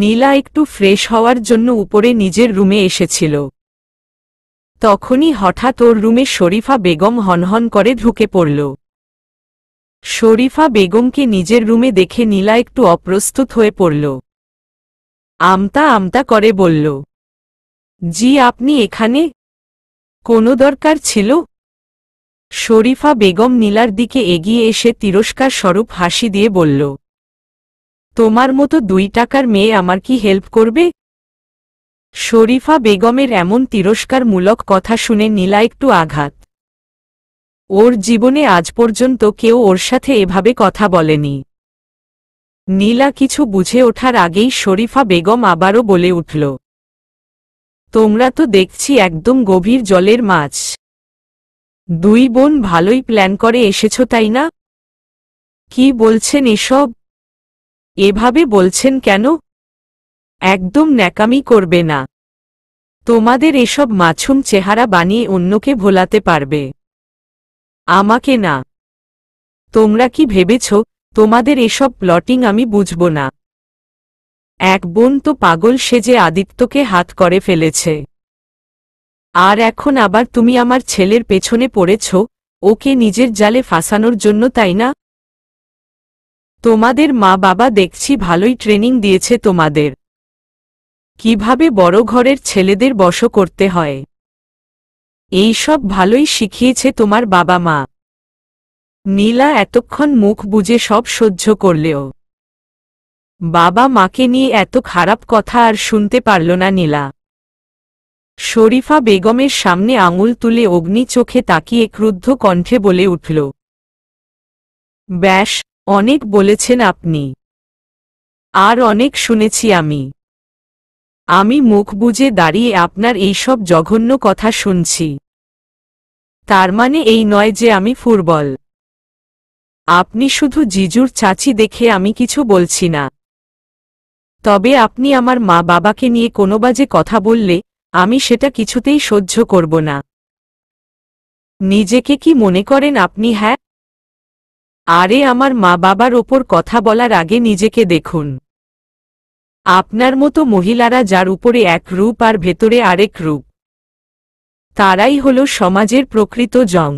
নীলা একটু ফ্রেশ হওয়ার জন্য উপরে নিজের রুমে এসেছিল তখনই হঠাৎ ওর রুমে শরীফা বেগম হনহন করে ঢুকে পড়ল শরীফা বেগমকে নিজের রুমে দেখে নীলা একটু অপ্রস্তুত হয়ে পড়ল আমতা আমতা করে বলল জি আপনি এখানে কোনো দরকার ছিল শরীফা বেগম নীলার দিকে এগিয়ে এসে তিরস্কার স্বরূপ হাসি দিয়ে বলল তোমার মতো দুই টাকার মেয়ে আমার কি হেল্প করবে শরীফা বেগমের এমন তিরস্কারমূলক কথা শুনে নীলা একটু আঘাত ওর জীবনে আজ পর্যন্ত কেউ ওর সাথে এভাবে কথা বলেনি নীলা কিছু বুঝে ওঠার আগেই শরীফা বেগম আবারও বলে উঠল তোমরা তো দেখছি একদম গভীর জলের মাছ দুই বোন ভালোই প্ল্যান করে এসেছ তাই না কি বলছেন এসব এভাবে বলছেন কেন একদম ন্যাকামি করবে না তোমাদের এসব মাছুম চেহারা বানিয়ে অন্যকে ভোলাতে পারবে আমাকে না তোমরা কি ভেবেছ তোমাদের এসব প্লটিং আমি বুঝব না এক বোন তো পাগল সেজে আদিত্যকে হাত করে ফেলেছে আর এখন আবার তুমি আমার ছেলের পেছনে পড়েছ ওকে নিজের জালে ফাঁসানোর জন্য তাই না তোমাদের মা বাবা দেখছি ভালোই ট্রেনিং দিয়েছে তোমাদের কিভাবে বড় ঘরের ছেলেদের বশ করতে হয় এই সব ভালোই শিখিয়েছে তোমার বাবা মা নীলা এতক্ষণ মুখ বুঝে সব সহ্য করলেও বাবা মাকে নিয়ে এত খারাপ কথা আর শুনতে পারল না নীলা শরীফা বেগমের সামনে আঙুল তুলে অগ্নি চোখে তাকিয়ে ক্রুদ্ধ কণ্ঠে বলে উঠল ব্যাস অনেক বলেছেন আপনি আর অনেক শুনেছি আমি আমি মুখ বুঝে দাঁড়িয়ে আপনার এইসব জঘন্য কথা শুনছি তার মানে এই নয় যে আমি ফুটবল আপনি শুধু জিজুর চাচি দেখে আমি কিছু বলছি না তবে আপনি আমার মা বাবাকে নিয়ে কোনো বাজে কথা বললে আমি সেটা কিছুতেই সহ্য করব না নিজেকে কি মনে করেন আপনি হ্যাঁ আরে আমার মা বাবার ওপর কথা বলার আগে নিজেকে দেখুন আপনার মতো মহিলারা যার উপরে এক রূপ আর ভেতরে আরেক রূপ তারাই হল সমাজের প্রকৃত জং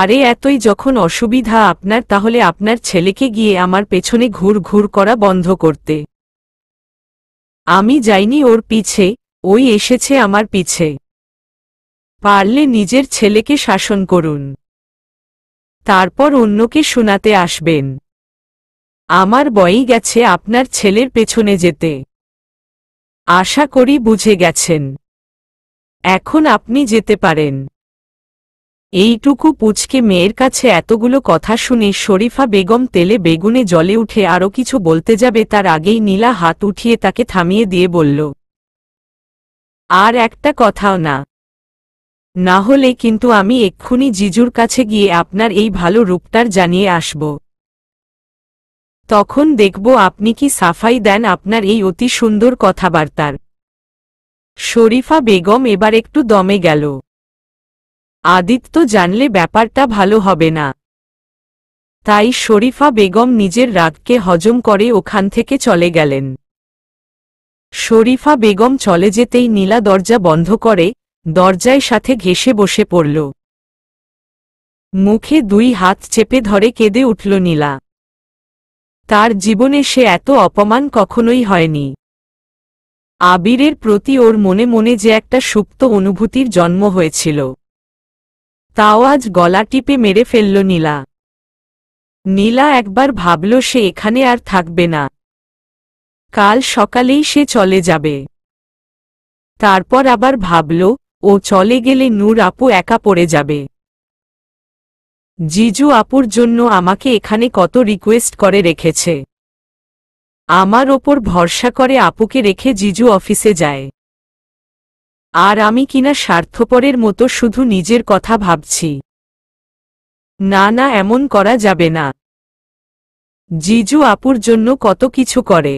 আরে এতই যখন অসুবিধা আপনার তাহলে আপনার ছেলেকে গিয়ে আমার পেছনে ঘুর ঘুর করা বন্ধ করতে আমি যাইনি ওর পিছে ওই এসেছে আমার পিছে পারলে নিজের ছেলেকে শাসন করুন তারপর অন্যকে শোনাতে আসবেন আমার বয়ই গেছে আপনার ছেলের পেছনে যেতে আশা করি বুঝে গেছেন এখন আপনি যেতে পারেন এইটুকু পুচকে মেয়ের কাছে এতগুলো কথা শুনে শরীফা বেগম তেলে বেগুনে জলে উঠে আরও কিছু বলতে যাবে তার আগেই নীলা হাত উঠিয়ে তাকে থামিয়ে দিয়ে বলল আর একটা কথাও না না হলে কিন্তু আমি এক্ষুনি জিজুর কাছে গিয়ে আপনার এই ভালো রূপটার জানিয়ে আসব তখন দেখব আপনি কি সাফাই দেন আপনার এই অতি সুন্দর কথাবার্তার শরীফা বেগম এবার একটু দমে গেল আদিত্য জানলে ব্যাপারটা ভালো হবে না তাই শরীফা বেগম নিজের রাগকে হজম করে ওখান থেকে চলে গেলেন শরীফা বেগম চলে যেতেই নীলা দরজা বন্ধ করে দরজায় সাথে ঘেসে বসে পড়ল মুখে দুই হাত চেপে ধরে কেঁদে উঠল নীলা তার জীবনে সে এত অপমান কখনোই হয়নি আবিরের প্রতি ওর মনে মনে যে একটা সুপ্ত অনুভূতির জন্ম হয়েছিল তাও আজ গলা টিপে মেরে ফেলল নীলা নীলা একবার ভাবল সে এখানে আর থাকবে না কাল সকালেই সে চলে যাবে তারপর আবার ভাবল ও চলে গেলে নূর আপু একা পড়ে যাবে জিজু আপুর জন্য আমাকে এখানে কত রিকোয়েস্ট করে রেখেছে আমার ওপর ভরসা করে আপুকে রেখে জিজু অফিসে যায় আর আমি কিনা স্বার্থপরের মতো শুধু নিজের কথা ভাবছি না না এমন করা যাবে না জিজু আপুর জন্য কত কিছু করে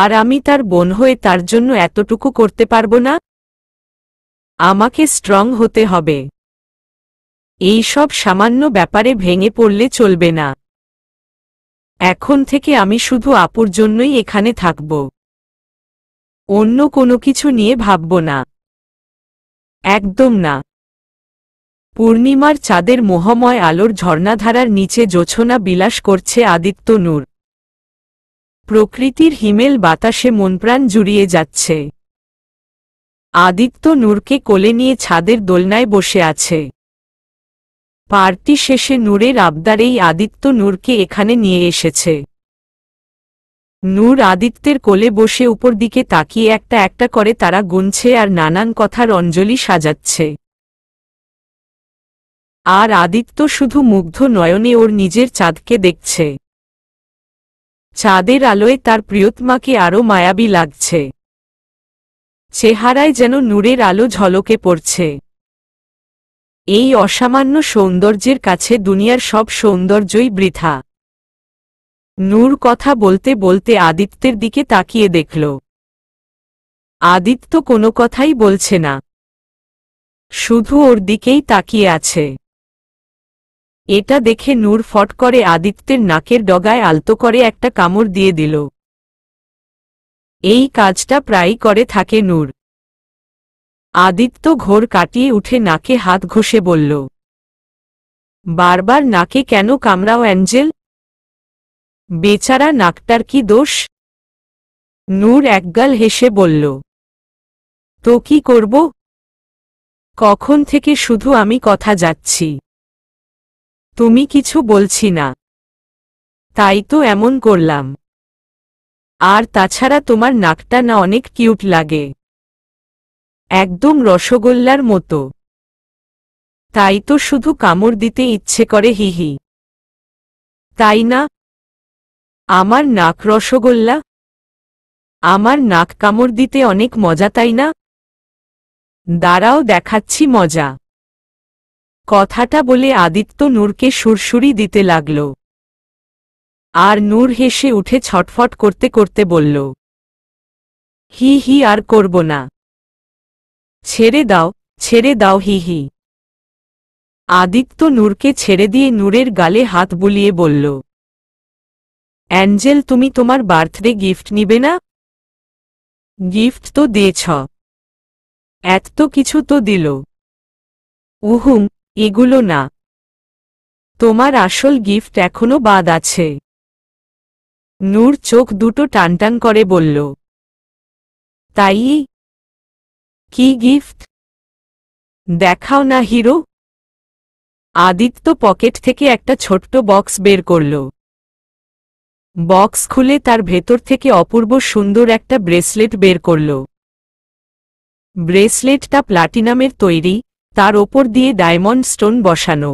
আর আমি তার বোন হয়ে তার জন্য এতটুকু করতে পারবো না আমাকে স্ট্রং হতে হবে এই সব সামান্য ব্যাপারে ভেঙে পড়লে চলবে না এখন থেকে আমি শুধু আপুর জন্যই এখানে থাকব অন্য কোনো কিছু নিয়ে ভাবব না একদম না পূর্ণিমার চাঁদের মোহময় আলোর ঝর্ণাধারার নিচে জোছনা বিলাস করছে আদিত্য নূর প্রকৃতির হিমেল বাতাসে মনপ্রাণ জুড়িয়ে যাচ্ছে আদিত্য নূরকে কোলে নিয়ে ছাদের দোলনায় বসে আছে পার্টি শেষে নূরের এই আদিত্য নূরকে এখানে নিয়ে এসেছে নূর আদিত্যের কোলে বসে উপর দিকে তাকিয়ে একটা একটা করে তারা গুনছে আর নানান কথার অঞ্জলি সাজাচ্ছে আর আদিত্য শুধু মুগ্ধ নয়নে ওর নিজের চাঁদকে দেখছে চাঁদের আলোয় তার প্রিয়তমাকে আরও মায়াবী লাগছে চেহারায় যেন নূরের আলো ঝলকে পড়ছে এই অসামান্য সৌন্দর্যের কাছে দুনিয়ার সব সৌন্দর্যই বৃথা নূর কথা বলতে বলতে আদিত্যের দিকে তাকিয়ে দেখল আদিত্য কোনো কথাই বলছে না শুধু ওর দিকেই তাকিয়ে আছে এটা দেখে নূর ফট করে আদিত্যের নাকের ডগায় আলতো করে একটা কামড় দিয়ে দিল এই কাজটা প্রায় করে থাকে নূর আদিত্য ঘোর কাটিয়ে উঠে নাকে হাত ঘষে বলল বারবার নাকে কেন কামরাও অ্যাঞ্জেল বেচারা নাকটার কি দোষ নূর একগাল হেসে বলল তো কি করব কখন থেকে শুধু আমি কথা যাচ্ছি তুমি কিছু বলছি না তাই তো এমন করলাম আর তাছাড়া তোমার নাকটা না অনেক কিউট লাগে একদম রসগোল্লার মতো তাই তো শুধু কামড় দিতে ইচ্ছে করে হিহি তাই না আমার নাক রসগোল্লা আমার নাক কামড় দিতে অনেক মজা তাই না দাঁড়াও দেখাচ্ছি মজা কথাটা বলে আদিত্য নূরকে সুরসুরি দিতে লাগলো আর নূর হেসে উঠে ছটফট করতে করতে বলল হি হি আর করব না ছেড়ে দাও ছেড়ে দাও হি হি আদিত্য নূরকে ছেড়ে দিয়ে নূরের গালে হাত বুলিয়ে বলল অ্যাঞ্জেল তুমি তোমার বার্থডে গিফট নিবে না গিফট তো দিয়েছ এত তো কিছু তো দিল উহুম এগুলো না তোমার আসল গিফট এখনো বাদ আছে নূর চোখ দুটো টানটান করে বলল তাই কি গিফট দেখাও না হিরো আদিত্য পকেট থেকে একটা ছোট্ট বক্স বের করল বক্স খুলে তার ভেতর থেকে অপূর্ব সুন্দর একটা ব্রেসলেট বের করল ব্রেসলেটটা প্লাটিনামের তৈরি তার ওপর দিয়ে ডায়মন্ড স্টোন বসানো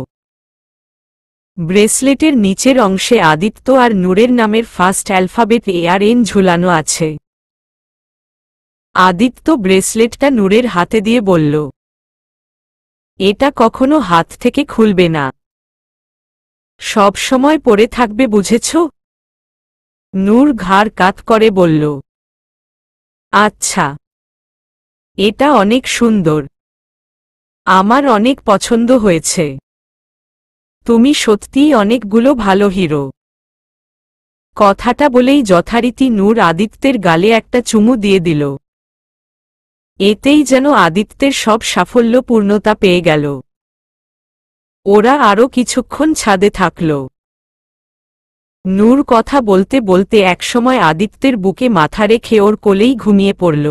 ব্রেসলেটের নিচের অংশে আদিত্য আর নূরের নামের ফার্স্ট অ্যালফাবেট এ আর এন ঝুলানো আছে আদিত্য ব্রেসলেটটা নূরের হাতে দিয়ে বলল এটা কখনো হাত থেকে খুলবে না সব সময় পড়ে থাকবে বুঝেছ নূর ঘাড় কাত করে বলল আচ্ছা এটা অনেক সুন্দর আমার অনেক পছন্দ হয়েছে তুমি সত্যিই অনেকগুলো ভালো হিরো কথাটা বলেই যথারীতি নূর আদিত্যের গালে একটা চুমু দিয়ে দিল এতেই যেন আদিত্যের সব সাফল্য পূর্ণতা পেয়ে গেল ওরা আরও কিছুক্ষণ ছাদে থাকল নূর কথা বলতে বলতে একসময় আদিত্যের বুকে মাথা রেখে ওর কোলেই ঘুমিয়ে পড়ল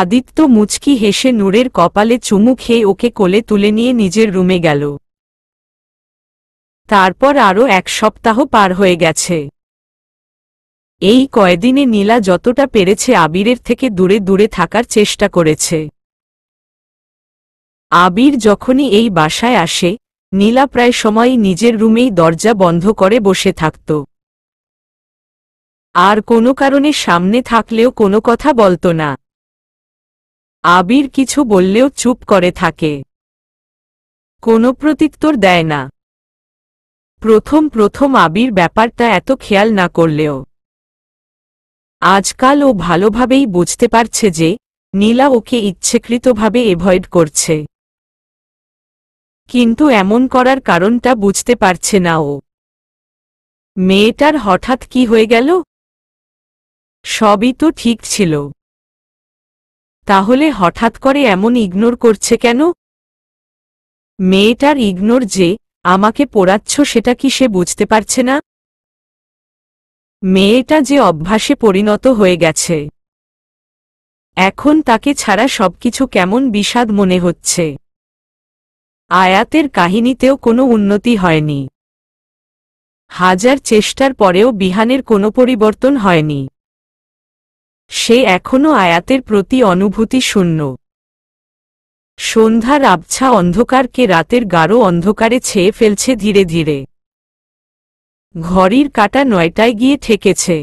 আদিত্য মুচকি হেসে নূরের কপালে চুমু খেয়ে ওকে কোলে তুলে নিয়ে নিজের রুমে গেল তারপর আরও এক সপ্তাহ পার হয়ে গেছে এই কয়দিনে নীলা যতটা পেরেছে আবিরের থেকে দূরে দূরে থাকার চেষ্টা করেছে আবির যখনই এই বাসায় আসে নীলা প্রায় সময় নিজের রুমেই দরজা বন্ধ করে বসে থাকত আর কোনো কারণে সামনে থাকলেও কোনো কথা বলত না আবির কিছু বললেও চুপ করে থাকে কোনো প্রতিত্তর দেয় না প্রথম প্রথম আবির ব্যাপারটা এত খেয়াল না করলেও আজকাল ও ভালোভাবেই বুঝতে পারছে যে নীলা ওকে ইচ্ছেকৃতভাবে এভয়েড করছে কিন্তু এমন করার কারণটা বুঝতে পারছে না ও মেয়েটার হঠাৎ কি হয়ে গেল সবই তো ঠিক ছিল তাহলে হঠাৎ করে এমন ইগনোর করছে কেন মেয়েটার ইগনোর যে আমাকে পোড়াচ্ছ সেটা কি সে বুঝতে পারছে না মেয়েটা যে অভ্যাসে পরিণত হয়ে গেছে এখন তাকে ছাড়া সবকিছু কেমন বিষাদ মনে হচ্ছে আয়াতের কাহিনীতেও কোনো উন্নতি হয়নি হাজার চেষ্টার পরেও বিহানের কোনো পরিবর্তন হয়নি সে এখনও আয়াতের প্রতি অনুভূতি শূন্য সন্ধ্যার আবছা অন্ধকারকে রাতের গাঢ় অন্ধকারে ছেয়ে ফেলছে ধীরে ধীরে ঘড়ির কাটা নয়টায় গিয়ে ঠেকেছে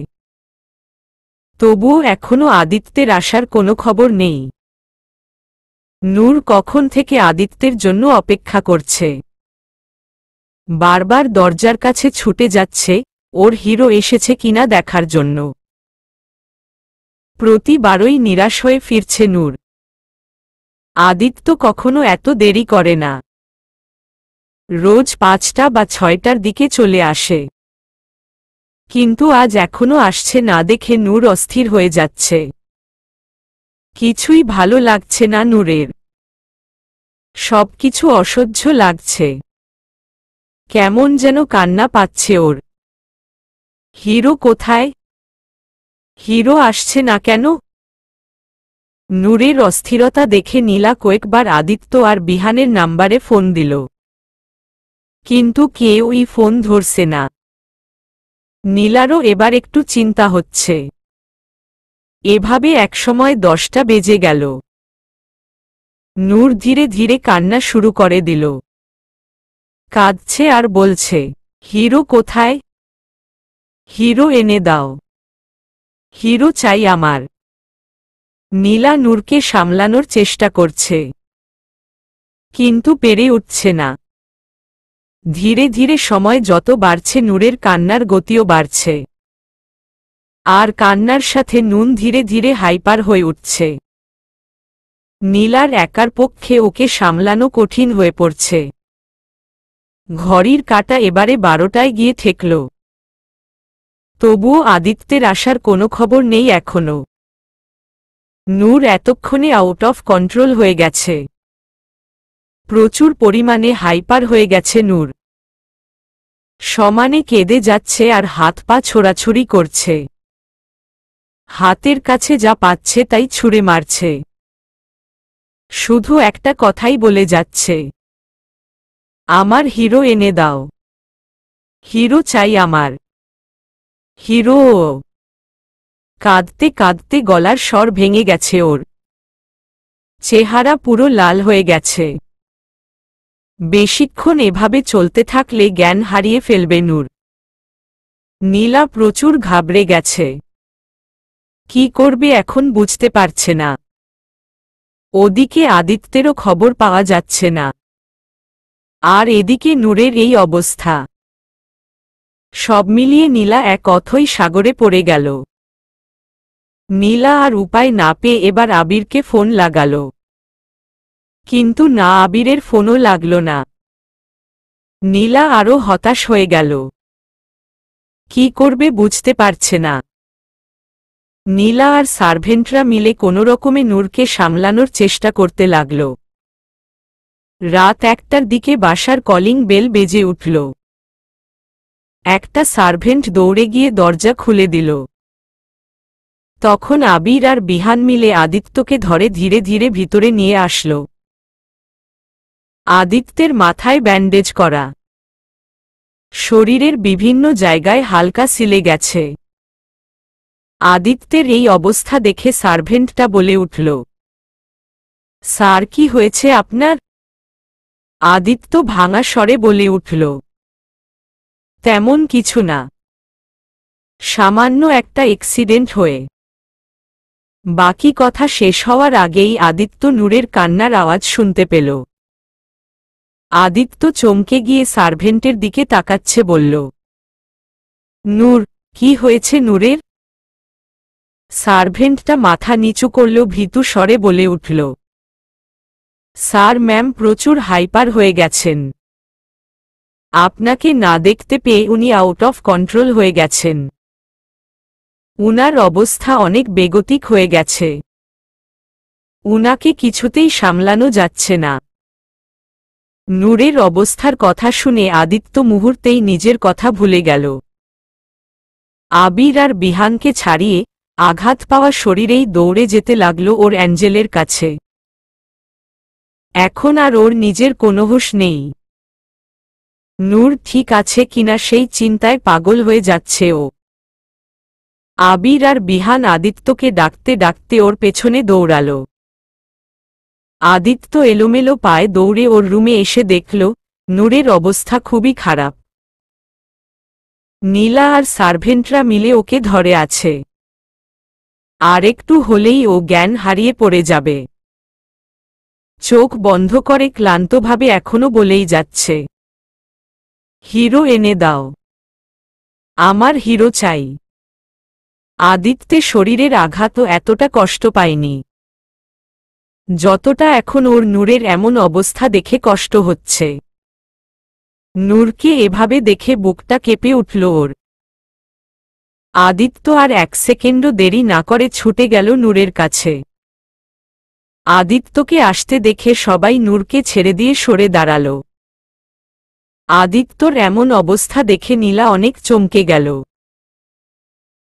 তবুও এখনও আদিত্যের আসার কোনো খবর নেই নূর কখন থেকে আদিত্যের জন্য অপেক্ষা করছে বারবার দরজার কাছে ছুটে যাচ্ছে ওর হিরো এসেছে কিনা দেখার জন্য প্রতিবারই নিরাশ হয়ে ফিরছে নূর আদিত্য কখনো এত দেরি করে না রোজ পাঁচটা বা ছয়টার দিকে চলে আসে কিন্তু আজ এখনো আসছে না দেখে নূর অস্থির হয়ে যাচ্ছে কিছুই ভালো লাগছে না নূরের সবকিছু অসহ্য লাগছে কেমন যেন কান্না পাচ্ছে ওর হিরো কোথায় হিরো আসছে না কেন নূরের অস্থিরতা দেখে নীলা কয়েকবার আদিত্য আর বিহানের নাম্বারে ফোন দিল কিন্তু কেউই ফোন ধরছে না নীলারও এবার একটু চিন্তা হচ্ছে এভাবে একসময় দশটা বেজে গেল নূর ধীরে ধীরে কান্না শুরু করে দিল কাঁদছে আর বলছে হিরো কোথায় হিরো এনে দাও হিরো চাই আমার নীলা নূরকে সামলানোর চেষ্টা করছে কিন্তু পেরে উঠছে না ধীরে ধীরে সময় যত বাড়ছে নূরের কান্নার গতিও বাড়ছে আর কান্নার সাথে নুন ধীরে ধীরে হাইপার হয়ে উঠছে নীলার একার পক্ষে ওকে সামলানো কঠিন হয়ে পড়ছে ঘড়ির কাটা এবারে বারোটায় গিয়ে ঠেকল তবুও আদিত্যের আসার কোনো খবর নেই এখনও নূর এতক্ষণে আউট অফ কন্ট্রোল হয়ে গেছে প্রচুর পরিমাণে হাইপার হয়ে গেছে নূর সমানে কেঁদে যাচ্ছে আর হাত পা ছোড়াছুরি করছে হাতের কাছে যা পাচ্ছে তাই ছুঁড়ে মারছে শুধু একটা কথাই বলে যাচ্ছে আমার হিরো এনে দাও হিরো চাই আমার হিরো কাঁদতে কাঁদতে গলার স্বর ভেঙে গেছে ওর চেহারা পুরো লাল হয়ে গেছে বেশিক্ষণ এভাবে চলতে থাকলে জ্ঞান হারিয়ে ফেলবে নূর নীলা প্রচুর ঘাবড়ে গেছে কি করবে এখন বুঝতে পারছে না ওদিকে আদিত্যেরও খবর পাওয়া যাচ্ছে না আর এদিকে নূরের এই অবস্থা সব মিলিয়ে নীলা এক অথই সাগরে পড়ে গেল নীলা আর উপায় না পেয়ে এবার আবিরকে ফোন লাগাল কিন্তু না আবিরের ফোনও লাগল না নীলা আরও হতাশ হয়ে গেল কি করবে বুঝতে পারছে না নীলা আর সার্ভেন্টরা মিলে কোনোরকমে রকমে নূরকে সামলানোর চেষ্টা করতে লাগল রাত একটার দিকে বাসার কলিং বেল বেজে উঠল একটা সার্ভেন্ট দৌড়ে গিয়ে দরজা খুলে দিল তখন আবির আর বিহান মিলে আদিত্যকে ধরে ধীরে ধীরে ভিতরে নিয়ে আসল আদিত্যের মাথায় ব্যান্ডেজ করা শরীরের বিভিন্ন জায়গায় হালকা সিলে গেছে আদিত্যের এই অবস্থা দেখে সার্ভেন্টটা বলে উঠল স্যার কি হয়েছে আপনার আদিত্য ভাঙা স্বরে বলে উঠল তেমন কিছু না সামান্য একটা এক্সিডেন্ট হয়ে বাকি কথা শেষ হওয়ার আগেই আদিত্য নূরের কান্নার আওয়াজ শুনতে পেল আদিত্য চমকে গিয়ে সার্ভেন্টের দিকে তাকাচ্ছে বলল নূর কি হয়েছে নূরের সার্ভেন্টটা মাথা নিচু করল ভীতু স্বরে বলে উঠল স্যার ম্যাম প্রচুর হাইপার হয়ে গেছেন আপনাকে না দেখতে পেয়ে উনি আউট অফ কন্ট্রোল হয়ে গেছেন উনার অবস্থা অনেক বেগতিক হয়ে গেছে উনাকে কিছুতেই সামলানো যাচ্ছে না নূরের অবস্থার কথা শুনে আদিত্য মুহূর্তেই নিজের কথা ভুলে গেল আবির আর বিহানকে ছাড়িয়ে আঘাত পাওয়া শরীরেই দৌড়ে যেতে লাগল ওর অ্যাঞ্জেলের কাছে এখন আর ওর নিজের কোনো হুশ নেই নূর ঠিক আছে কিনা সেই চিন্তায় পাগল হয়ে যাচ্ছে ও আবির আর বিহান আদিত্যকে ডাকতে ডাকতে ওর পেছনে দৌড়াল আদিত্য এলোমেলো পায়ে দৌড়ে ওর রুমে এসে দেখল নূরের অবস্থা খুবই খারাপ নীলা আর সার্ভেন্টরা মিলে ওকে ধরে আছে আর একটু হলেই ও জ্ঞান হারিয়ে পড়ে যাবে চোখ বন্ধ করে ক্লান্তভাবে এখনো বলেই যাচ্ছে হিরো এনে দাও আমার হিরো চাই আদিত্যে শরীরের আঘাত এতটা কষ্ট পায়নি যতটা এখন ওর নূরের এমন অবস্থা দেখে কষ্ট হচ্ছে নূরকে এভাবে দেখে বুকটা কেঁপে উঠল ওর আদিত্য আর এক সেকেন্ডও দেরি না করে ছুটে গেল নূরের কাছে আদিত্যকে আসতে দেখে সবাই নূরকে ছেড়ে দিয়ে সরে দাঁড়াল আদিত্যর এমন অবস্থা দেখে নীলা অনেক চমকে গেল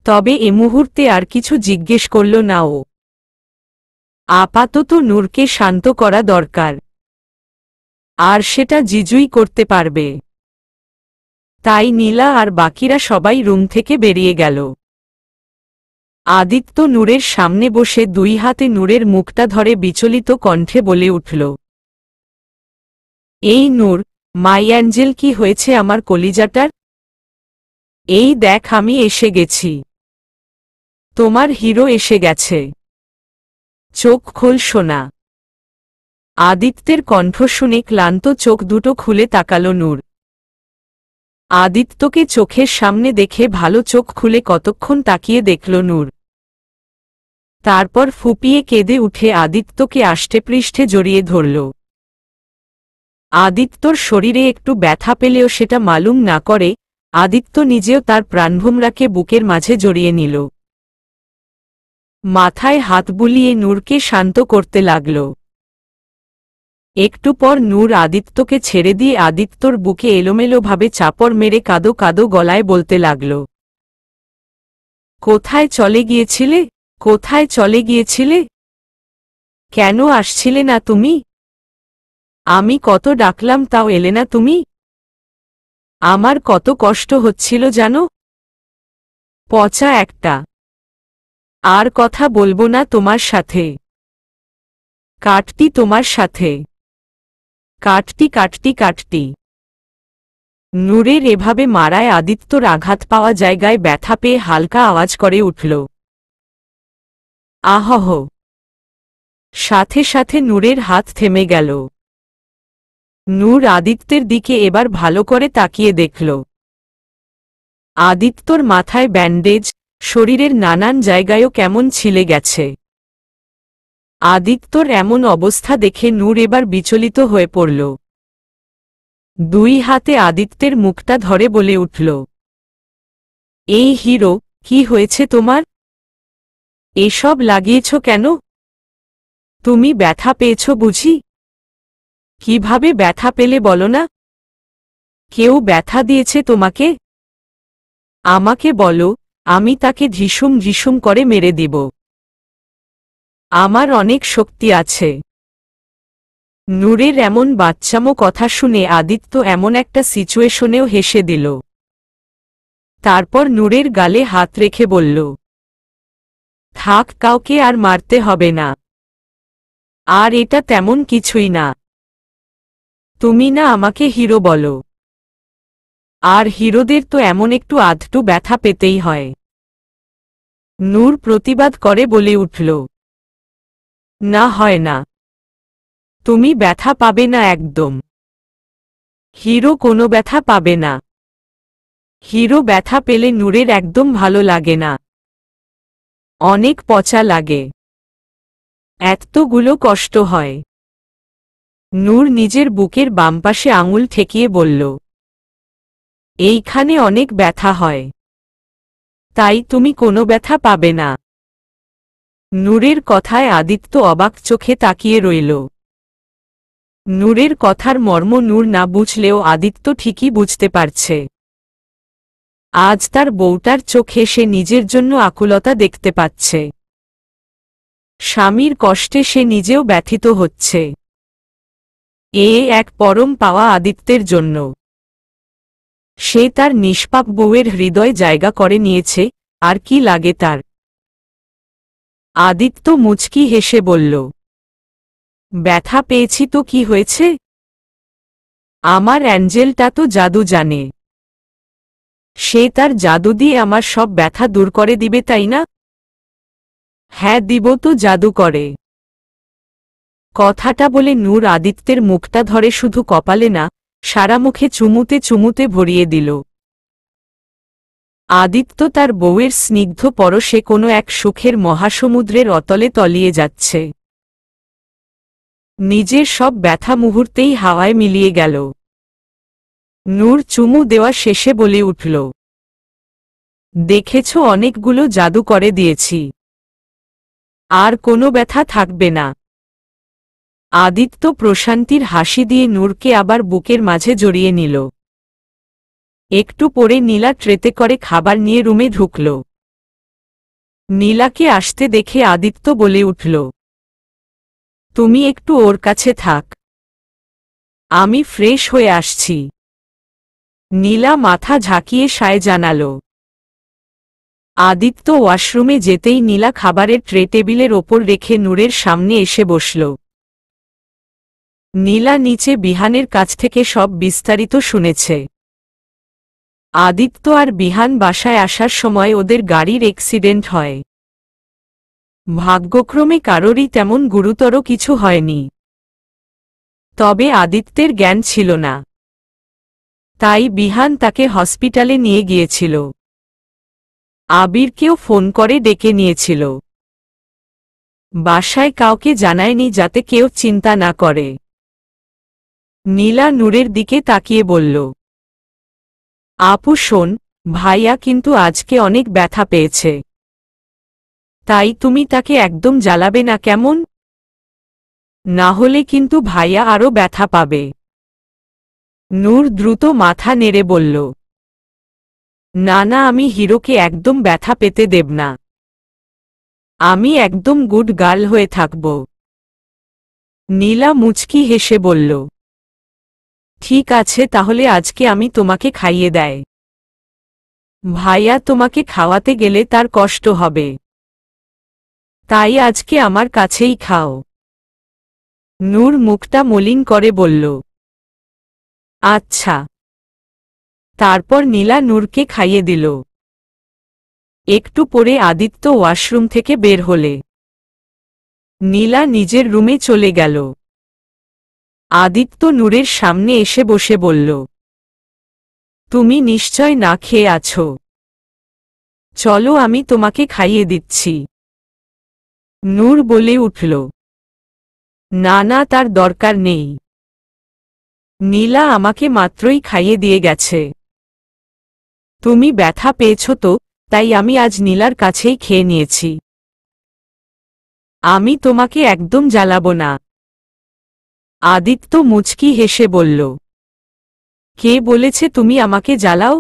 তবে এ মুহূর্তে আর কিছু জিজ্ঞেস করল না ও আপাতত নূরকে শান্ত করা দরকার আর সেটা জিজুই করতে পারবে তাই নীলা আর বাকিরা সবাই রুম থেকে বেরিয়ে গেল আদিত্য নূরের সামনে বসে দুই হাতে নূরের মুখটা ধরে বিচলিত কণ্ঠে বলে উঠল এই নূর মাই অ্যাঞ্জেল কি হয়েছে আমার কলিজাটার এই দেখ আমি এসে গেছি তোমার হিরো এসে গেছে চোখ খোল সোনা আদিত্যের কণ্ঠ শুনে ক্লান্ত চোখ দুটো খুলে তাকালো নূর আদিত্যকে চোখের সামনে দেখে ভালো চোখ খুলে কতক্ষণ তাকিয়ে দেখল নূর তারপর ফুপিয়ে কেঁদে উঠে আদিত্যকে আষ্টেপৃষ্ঠে জড়িয়ে ধরল আদিত্যর শরীরে একটু ব্যথা পেলেও সেটা মালুম না করে আদিত্য নিজেও তার প্রাণভুমরাকে বুকের মাঝে জড়িয়ে নিল মাথায় হাত বুলিয়ে নূরকে শান্ত করতে লাগল একটু পর নূর আদিত্যকে ছেড়ে দিয়ে আদিত্যর বুকে এলোমেলোভাবে চাপড় মেরে কাদো কাদো গলায় বলতে লাগল কোথায় চলে গিয়েছিলে কোথায় চলে গিয়েছিলে কেন আসছিলে না তুমি আমি কত ডাকলাম তাও এলে না তুমি আমার কত কষ্ট হচ্ছিল জানো পচা একটা আর কথা বলবো না তোমার সাথে কাটটি তোমার সাথে কাটটি কাটটি কাটটি নূরের এভাবে মারায় আদিত্যর আঘাত পাওয়া জায়গায় ব্যথা পেয়ে হালকা আওয়াজ করে উঠল আহহ সাথে সাথে নূরের হাত থেমে গেল নূর আদিত্যের দিকে এবার ভালো করে তাকিয়ে দেখল আদিত্যর মাথায় ব্যান্ডেজ শরীরের নানান জায়গায়ও কেমন ছিলে গেছে আদিত্যর এমন অবস্থা দেখে নূর এবার বিচলিত হয়ে পড়ল দুই হাতে আদিত্যের মুখটা ধরে বলে উঠল এই হিরো কি হয়েছে তোমার এসব লাগিয়েছ কেন তুমি ব্যথা পেয়েছ বুঝি কিভাবে ব্যথা পেলে বলো না কেউ ব্যথা দিয়েছে তোমাকে আমাকে বলো আমি তাকে ঝিসুম ঝিসুম করে মেরে দিব আমার অনেক শক্তি আছে নূরের এমন বাচ্চামো কথা শুনে আদিত্য এমন একটা সিচুয়েশনেও হেসে দিল তারপর নূরের গালে হাত রেখে বলল থাক কাউকে আর মারতে হবে না আর এটা তেমন কিছুই না তুমি না আমাকে হিরো বলো আর হিরোদের তো এমন একটু আধটু ব্যথা পেতেই হয় নূর প্রতিবাদ করে বলে উঠল না হয় না তুমি ব্যথা পাবে না একদম হিরো কোনো ব্যথা পাবে না হিরো ব্যথা পেলে নূরের একদম ভালো লাগে না অনেক পচা লাগে এতগুলো কষ্ট হয় নূর নিজের বুকের বামপাশে আঙুল ঠেকিয়ে বলল এইখানে অনেক ব্যথা হয় তাই তুমি কোনো ব্যথা পাবে না নূরের কথায় আদিত্য অবাক চোখে তাকিয়ে রইল নূরের কথার মর্ম নূর না বুঝলেও আদিত্য ঠিকই বুঝতে পারছে আজ তার বউটার চোখে সে নিজের জন্য আকুলতা দেখতে পাচ্ছে স্বামীর কষ্টে সে নিজেও ব্যথিত হচ্ছে এ এক পরম পাওয়া আদিত্যের জন্য সে তার নিষ্পাপ বউয়ের হৃদয় জায়গা করে নিয়েছে আর কি লাগে তার আদিত্য মুচকি হেসে বলল ব্যথা পেয়েছি তো কি হয়েছে আমার অ্যাঞ্জেলটা তো জাদু জানে সে তার জাদু দিয়ে আমার সব ব্যথা দূর করে দিবে তাই না হ্যাঁ দিব তো জাদু করে কথাটা বলে নূর আদিত্যের মুখটা ধরে শুধু কপালে না সারা মুখে চুমুতে চুমুতে ভরিয়ে দিল আদিত্য তার বউয়ের স্নিগ্ধ পরশে কোনো এক সুখের মহাসমুদ্রের অতলে তলিয়ে যাচ্ছে নিজের সব ব্যথা মুহূর্তেই হাওয়ায় মিলিয়ে গেল নূর চুমু দেওয়া শেষে বলে উঠল দেখেছ অনেকগুলো জাদু করে দিয়েছি আর কোনো ব্যথা থাকবে না আদিত্য প্রশান্তির হাসি দিয়ে নূরকে আবার বুকের মাঝে জড়িয়ে নিল একটু পরে নীলা ট্রেতে করে খাবার নিয়ে রুমে ঢুকল নীলাকে আসতে দেখে আদিত্য বলে উঠল তুমি একটু ওর কাছে থাক আমি ফ্রেশ হয়ে আসছি নীলা মাথা ঝাঁকিয়ে সায় জানাল আদিত্য ওয়াশরুমে যেতেই নীলা খাবারের ট্রে টেবিলের ওপর রেখে নূরের সামনে এসে বসল নীলা নিচে বিহানের কাছ থেকে সব বিস্তারিত শুনেছে আদিত্য আর বিহান বাসায় আসার সময় ওদের গাড়ির এক্সিডেন্ট হয় ভাগ্যক্রমে কারোরই তেমন গুরুতর কিছু হয়নি তবে আদিত্যের জ্ঞান ছিল না তাই বিহান তাকে হসপিটালে নিয়ে গিয়েছিল আবিরকেও ফোন করে ডেকে নিয়েছিল বাসায় কাউকে জানায়নি যাতে কেউ চিন্তা না করে নীলা নূরের দিকে তাকিয়ে বলল আপু শোন ভাইয়া কিন্তু আজকে অনেক ব্যথা পেয়েছে তাই তুমি তাকে একদম জ্বালাবে না কেমন না হলে কিন্তু ভাইয়া আরও ব্যথা পাবে নূর দ্রুত মাথা নেড়ে বলল না না আমি হিরোকে একদম ব্যথা পেতে দেব না আমি একদম গুড গার্ল হয়ে থাকব নীলা মুচকি হেসে বলল ঠিক আছে তাহলে আজকে আমি তোমাকে খাইয়ে দেয় ভাইয়া তোমাকে খাওয়াতে গেলে তার কষ্ট হবে তাই আজকে আমার কাছেই খাও নূর মুখটা মলিন করে বলল আচ্ছা তারপর নীলা নূরকে খাইয়ে দিল একটু পরে আদিত্য ওয়াশরুম থেকে বের হলে নীলা নিজের রুমে চলে গেল আদিত্য নূরের সামনে এসে বসে বলল তুমি নিশ্চয় না খেয়ে আছো চলো আমি তোমাকে খাইয়ে দিচ্ছি নূর বলে উঠল না না তার দরকার নেই নীলা আমাকে মাত্রই খাইয়ে দিয়ে গেছে তুমি ব্যথা পেয়েছ তো তাই আমি আজ নীলার কাছেই খেয়ে নিয়েছি আমি তোমাকে একদম জ্বালাবো না আদিত্য মুচকি হেসে বলল কে বলেছে তুমি আমাকে জ্বালাও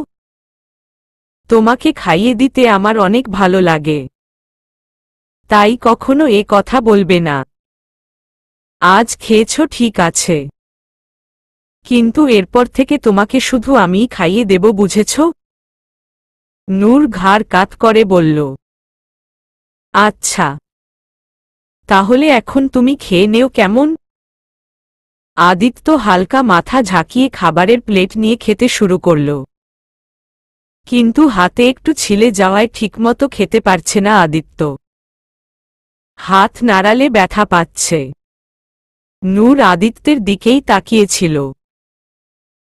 তোমাকে খাইয়ে দিতে আমার অনেক ভালো লাগে তাই কখনো এ কথা বলবে না আজ খেয়েছ ঠিক আছে কিন্তু এরপর থেকে তোমাকে শুধু আমি খাইয়ে দেব বুঝেছ নূর ঘাড় কাত করে বলল আচ্ছা তাহলে এখন তুমি খেয়ে নেও কেমন আদিত্য হালকা মাথা ঝাঁকিয়ে খাবারের প্লেট নিয়ে খেতে শুরু করল কিন্তু হাতে একটু ছিলে যাওয়ায় ঠিকমতো খেতে পারছে না আদিত্য হাত নাড়ালে ব্যথা পাচ্ছে নূর আদিত্যের দিকেই তাকিয়েছিল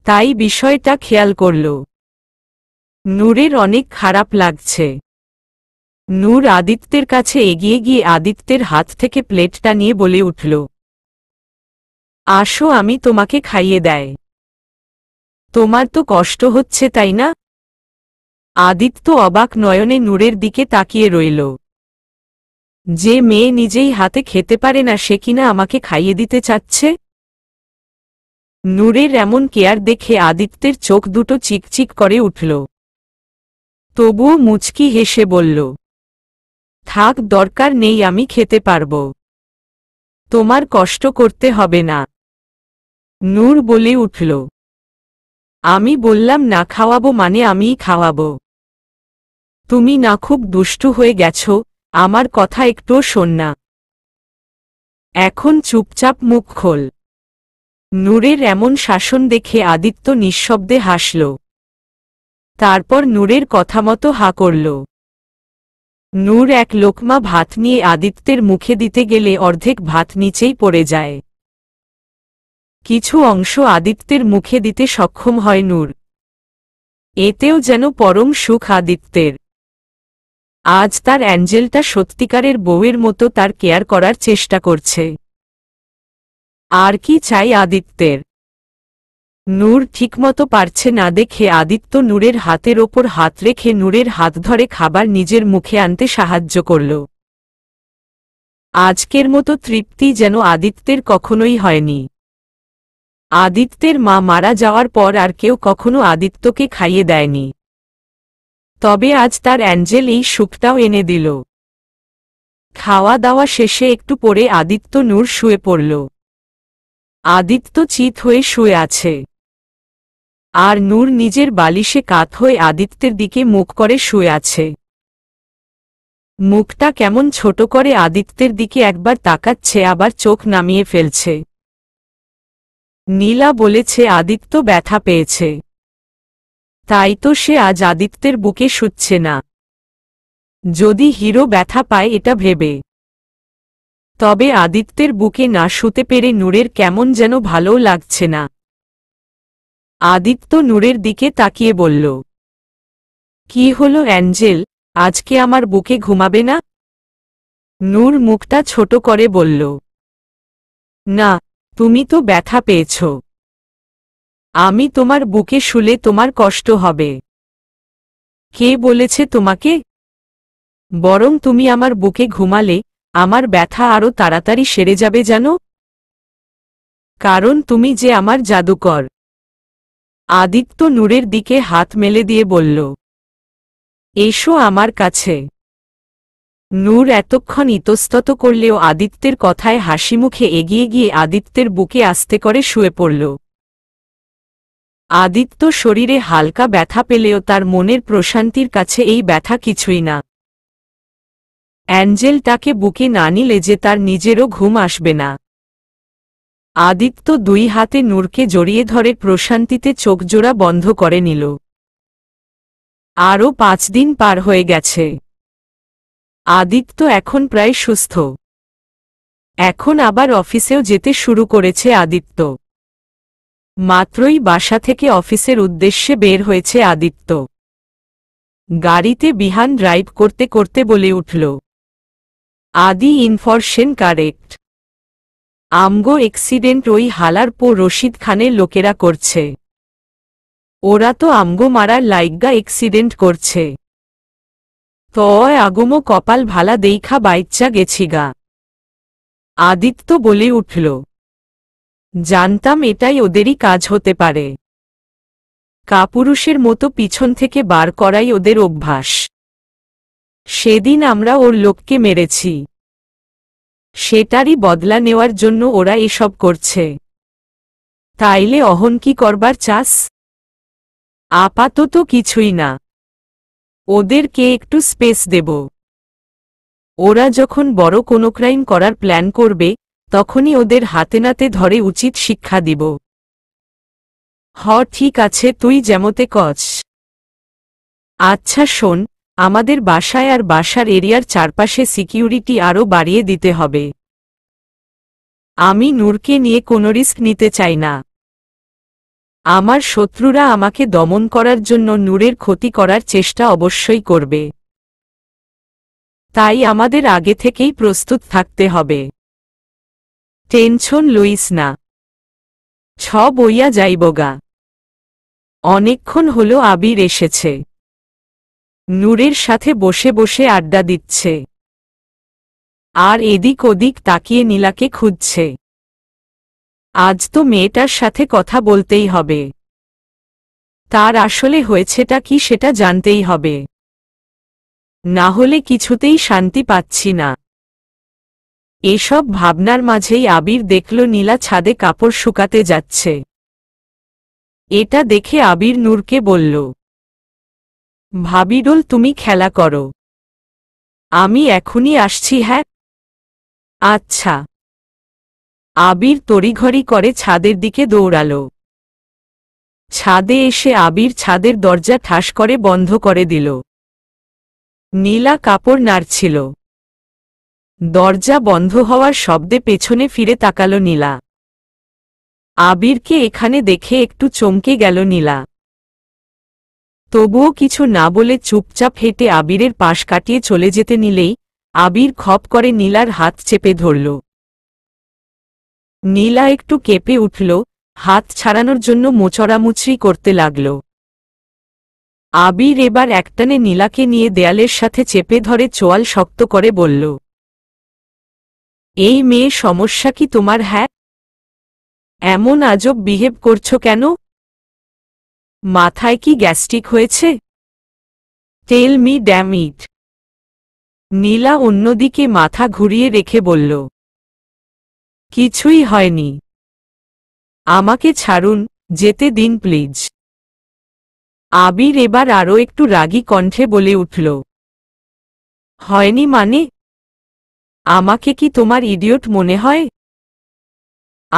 তাই বিষয়টা খেয়াল করল নূরের অনেক খারাপ লাগছে নূর আদিত্যের কাছে এগিয়ে গিয়ে আদিত্যের হাত থেকে প্লেটটা নিয়ে বলে উঠল আসো আমি তোমাকে খাইয়ে দেয় তোমার তো কষ্ট হচ্ছে তাই না আদিত্য অবাক নয়নে নূরের দিকে তাকিয়ে রইল যে মেয়ে নিজেই হাতে খেতে পারে না সে কিনা আমাকে খাইয়ে দিতে চাচ্ছে নূরের এমন কেয়ার দেখে আদিত্যের চোখ দুটো চিকচিক করে উঠল তবুও মুচকি হেসে বলল থাক দরকার নেই আমি খেতে পারব তোমার কষ্ট করতে হবে না নূর বলে উঠল আমি বললাম না খাওয়াবো মানে আমিই খাওয়াবো তুমি না খুব দুষ্টু হয়ে গেছ আমার কথা একটুও শোন না এখন চুপচাপ মুখ খোল নূরের এমন শাসন দেখে আদিত্য নিঃশব্দে হাসল তারপর নূরের কথা মতো হা করল নূর এক লোকমা ভাত নিয়ে আদিত্যের মুখে দিতে গেলে অর্ধেক ভাত নিচেই পড়ে যায় কিছু অংশ আদিত্যের মুখে দিতে সক্ষম হয় নূর এতেও যেন পরম সুখ আদিত্যের আজ তার অ্যাঞ্জেলটা সত্যিকারের বউয়ের মতো তার কেয়ার করার চেষ্টা করছে আর কি চাই আদিত্যের নূর ঠিকমতো পারছে না দেখে আদিত্য নূরের হাতের ওপর হাত রেখে নূরের হাত ধরে খাবার নিজের মুখে আনতে সাহায্য করল আজকের মতো তৃপ্তি যেন আদিত্যের কখনোই হয়নি আদিত্যের মা মারা যাওয়ার পর আর কেউ কখনো আদিত্যকে খাইয়ে দেয়নি তবে আজ তার অ্যাঞ্জেল এই সুখটাও এনে দিল খাওয়া দাওয়া শেষে একটু পরে আদিত্য নূর শুয়ে পড়ল আদিত্য চিত হয়ে শুয়ে আছে আর নূর নিজের বালিশে কাত হয়ে আদিত্যের দিকে মুখ করে শুয়ে আছে মুখটা কেমন ছোট করে আদিত্যের দিকে একবার তাকাচ্ছে আবার চোখ নামিয়ে ফেলছে নীলা বলেছে আদিত্য ব্যথা পেয়েছে তাই তো সে আজ আদিত্যের বুকে শুচ্ছে না যদি হিরো ব্যথা পায় এটা ভেবে তবে আদিত্যের বুকে না শুতে পেরে নূরের কেমন যেন ভালো লাগছে না আদিত্য নূরের দিকে তাকিয়ে বলল কি হল অ্যাঞ্জেল আজকে আমার বুকে ঘুমাবে না নূর মুখটা ছোট করে বলল না তুমি তো ব্যথা পেয়েছ আমি তোমার বুকে শুলে তোমার কষ্ট হবে কে বলেছে তোমাকে বরং তুমি আমার বুকে ঘুমালে আমার ব্যথা আরও তাড়াতাড়ি সেরে যাবে যেন কারণ তুমি যে আমার জাদুকর আদিত্য নূরের দিকে হাত মেলে দিয়ে বলল এসো আমার কাছে নূর এতক্ষণ ইতস্তত করলেও আদিত্যের কথায় হাসি মুখে এগিয়ে গিয়ে আদিত্যের বুকে আস্তে করে শুয়ে পড়ল আদিত্য শরীরে হালকা ব্যথা পেলেও তার মনের প্রশান্তির কাছে এই ব্যথা কিছুই না অ্যাঞ্জেল তাকে বুকে না নিলে যে তার নিজেরও ঘুম আসবে না আদিত্য দুই হাতে নূরকে জড়িয়ে ধরে প্রশান্তিতে চোখজোড়া বন্ধ করে নিল আরও পাঁচ দিন পার হয়ে গেছে আদিত্য এখন প্রায় সুস্থ এখন আবার অফিসেও যেতে শুরু করেছে আদিত্য মাত্রই বাসা থেকে অফিসের উদ্দেশ্যে বের হয়েছে আদিত্য গাড়িতে বিহান ড্রাইভ করতে করতে বলে উঠল আদি ইনফরশেন কারেক্ট আমগো এক্সিডেন্ট ওই হালার পো রশিদ খানের লোকেরা করছে ওরা তো আমগো মারার লাইগা এক্সিডেন্ট করছে তয় আগুমো কপাল ভালা দেইখা বাইচ্চা গেছি গা আদিত্য বলে উঠল জানতাম এটাই ওদেরই কাজ হতে পারে কাপুরুষের মতো পিছন থেকে বার করাই ওদের অভ্যাস সেদিন আমরা ওর লোককে মেরেছি সেটারই বদলা নেওয়ার জন্য ওরা এসব করছে তাইলে অহন কি করবার চাস আপাতত কিছুই না ওদেরকে একটু স্পেস দেব ওরা যখন বড় কোনো ক্রাইম করার প্ল্যান করবে তখনই ওদের হাতে নাতে ধরে উচিত শিক্ষা দিব হ ঠিক আছে তুই যেমতে কচ আচ্ছা শোন আমাদের বাসায় আর বাসার এরিয়ার চারপাশে সিকিউরিটি আরও বাড়িয়ে দিতে হবে আমি নূরকে নিয়ে কোনো রিস্ক নিতে চাই না আমার শত্রুরা আমাকে দমন করার জন্য নূরের ক্ষতি করার চেষ্টা অবশ্যই করবে তাই আমাদের আগে থেকেই প্রস্তুত থাকতে হবে টেনশন লুইস না ছ বইয়া যাইবগা অনেকক্ষণ হল আবির এসেছে নূরের সাথে বসে বসে আড্ডা দিচ্ছে আর এদিক ওদিক তাকিয়ে নীলাকে খুঁজছে আজ তো মেয়েটার সাথে কথা বলতেই হবে তার আসলে হয়েছেটা কি সেটা জানতেই হবে না হলে কিছুতেই শান্তি পাচ্ছি না এসব ভাবনার মাঝেই আবির দেখল নীলা ছাদে কাপড় শুকাতে যাচ্ছে এটা দেখে আবির নূরকে বলল ভাবিডোল তুমি খেলা করো আমি এখনই আসছি হ্যাঁ আচ্ছা আবির তড়িঘড়ি করে ছাদের দিকে দৌড়াল ছাদে এসে আবির ছাদের দরজা ঠাস করে বন্ধ করে দিল নীলা কাপড় নাড়ছিল দরজা বন্ধ হওয়ার শব্দে পেছনে ফিরে তাকাল নীলা আবিরকে এখানে দেখে একটু চমকে গেল নীলা তবুও কিছু না বলে চুপচাপ হেঁটে আবিরের পাশ কাটিয়ে চলে যেতে নিলেই আবির খপ করে নীলার হাত চেপে ধরল নীলা একটু কেঁপে উঠল হাত ছাড়ানোর জন্য মোচড়ামুচড়ি করতে লাগল আবির এবার একটানে নীলাকে নিয়ে দেয়ালের সাথে চেপে ধরে চোয়াল শক্ত করে বলল এই মেয়ে সমস্যা কি তোমার হ্যাঁ এমন আজব বিহেভ করছো কেন মাথায় কি গ্যাস্ট্রিক হয়েছে টেল মি ড্যামিড নীলা অন্যদিকে মাথা ঘুরিয়ে রেখে বলল কিছুই হয়নি আমাকে ছাড়ুন যেতে দিন প্লিজ আবির এবার আরও একটু রাগি কণ্ঠে বলে উঠল হয়নি মানে আমাকে কি তোমার ইডিয়ট মনে হয়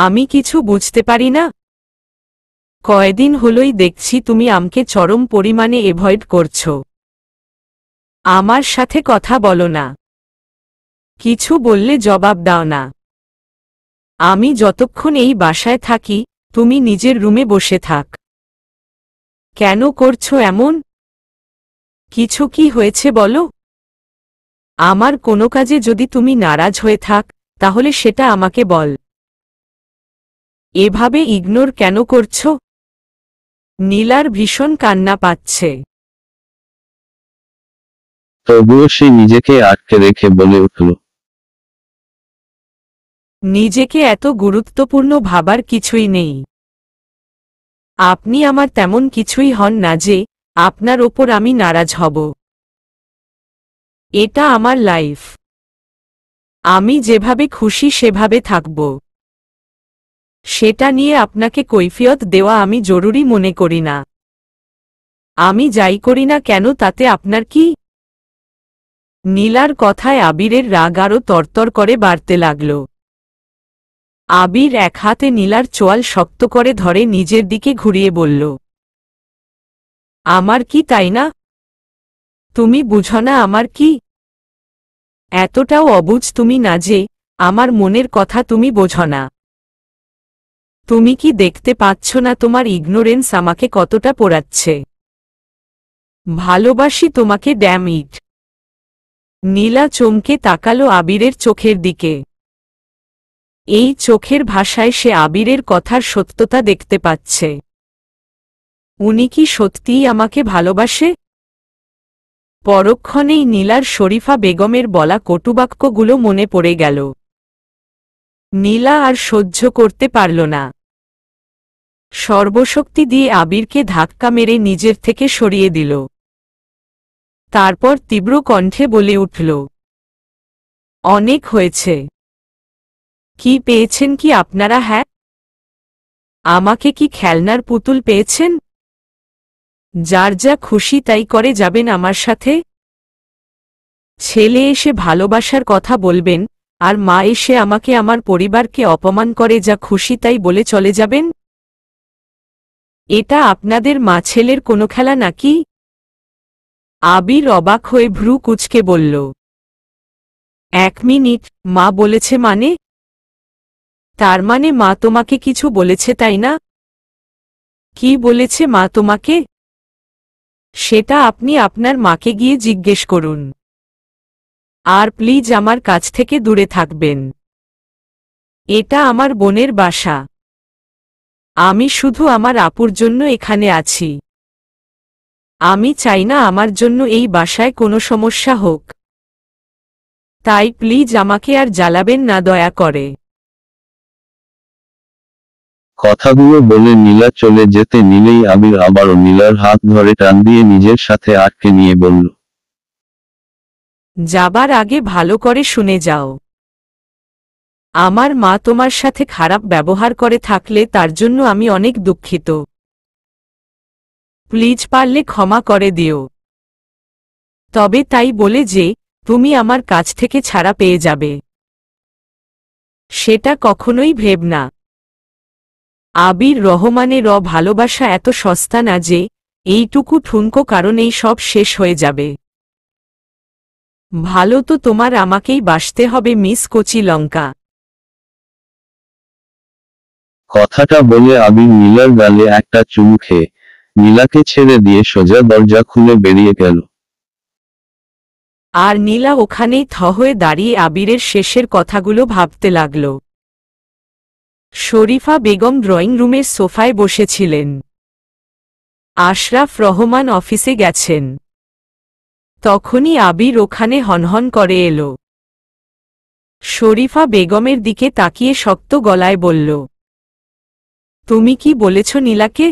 আমি কিছু বুঝতে পারি না কয়দিন হলোই দেখছি তুমি আমকে চরম পরিমাণে এভয়েড করছ আমার সাথে কথা বলো না কিছু বললে জবাব দাও না আমি যতক্ষণ এই বাসায় থাকি তুমি নিজের রুমে বসে থাক কেন করছো এমন কিছু কি হয়েছে বলো আমার কোনো কাজে যদি তুমি নারাজ হয়ে থাক তাহলে সেটা আমাকে বল এভাবে ইগনোর কেন করছ নীলার ভীষণ কান্না পাচ্ছে তবুও সে নিজেকে আটকে রেখে বলে উঠল নিজেকে এত গুরুত্বপূর্ণ ভাবার কিছুই নেই আপনি আমার তেমন কিছুই হন না যে আপনার ওপর আমি নারাজ হব এটা আমার লাইফ আমি যেভাবে খুশি সেভাবে থাকব সেটা নিয়ে আপনাকে কৈফিয়ত দেওয়া আমি জরুরি মনে করি না আমি যাই করি না কেন তাতে আপনার কি নীলার কথায় আবিরের রাগ আরও তরতর করে বাড়তে লাগল আবির এক হাতে নীলার চোয়াল শক্ত করে ধরে নিজের দিকে ঘুরিয়ে বলল আমার কি তাই না তুমি বুঝো না আমার কি এতটাও অবুঝ তুমি না যে আমার মনের কথা তুমি বোঝ না তুমি কি দেখতে পাচ্ছ না তোমার ইগনোরেন্স আমাকে কতটা পোড়াচ্ছে ভালোবাসি তোমাকে ড্যাম ইট নীলা চমকে তাকালো আবিরের চোখের দিকে এই চোখের ভাষায় সে আবিরের কথার সত্যতা দেখতে পাচ্ছে উনি কি সত্যিই আমাকে ভালোবাসে পরক্ষণেই নীলার শরীফা বেগমের বলা কটুবাক্যগুলো মনে পড়ে গেল নীলা আর সহ্য করতে পারল না সর্বশক্তি দিয়ে আবিরকে ধাক্কা মেরে নিজের থেকে সরিয়ে দিল তারপর তীব্র কণ্ঠে বলে উঠল অনেক হয়েছে কি পেয়েছেন কি আপনারা হ্যাঁ আমাকে কি খেলনার পুতুল পেয়েছেন যার যা খুশি তাই করে যাবেন আমার সাথে ছেলে এসে ভালোবাসার কথা বলবেন আর মা এসে আমাকে আমার পরিবারকে অপমান করে যা খুশি তাই বলে চলে যাবেন এটা আপনাদের মা ছেলের কোনো খেলা নাকি আবির অবাক হয়ে ভ্রু কুচকে বলল এক মিনিট মা বলেছে মানে তার মানে মা তোমাকে কিছু বলেছে তাই না কি বলেছে মা তোমাকে সেটা আপনি আপনার মাকে গিয়ে জিজ্ঞেস করুন আর প্লিজ আমার কাছ থেকে দূরে থাকবেন এটা আমার বোনের বাসা আমি শুধু আমার আপুর জন্য এখানে আছি আমি চাই না আমার জন্য এই বাসায় কোনো সমস্যা হোক তাই প্লিজ আমাকে আর জ্বালাবেন না দয়া করে কথাগুলো বলে নীলা চলে যেতে নিলেই আবির আবারও নীলার হাত ধরে টান দিয়ে নিজের সাথে আটকে নিয়ে বলল যাবার আগে ভালো করে শুনে যাও আমার মা তোমার সাথে খারাপ ব্যবহার করে থাকলে তার জন্য আমি অনেক দুঃখিত প্লিজ পারলে ক্ষমা করে দিও তবে তাই বলে যে তুমি আমার কাছ থেকে ছাড়া পেয়ে যাবে সেটা কখনোই ভেব না আবির রহমানের র ভালোবাসা এত সস্তা না যে এইটুকু ঠুনকো কারণেই সব শেষ হয়ে যাবে ভালো তো তোমার আমাকেই বাসতে হবে মিস কচি লঙ্কা কথাটা বলে আবির নীলার গালে একটা চুমু খেয়ে নীলাকে ছেড়ে দিয়ে সোজা দরজা খুলে বেরিয়ে গেল আর নীলা ওখানেই থ হয়ে দাঁড়িয়ে আবিরের শেষের কথাগুলো ভাবতে লাগলো শরীফা বেগম ড্রয়িং রুমের সোফায় বসেছিলেন আশরাফ রহমান অফিসে গেছেন তখনই আবির ওখানে হনহন করে এলো শরীফা বেগমের দিকে তাকিয়ে শক্ত গলায় বলল তুমি কি বলেছ নীলাকে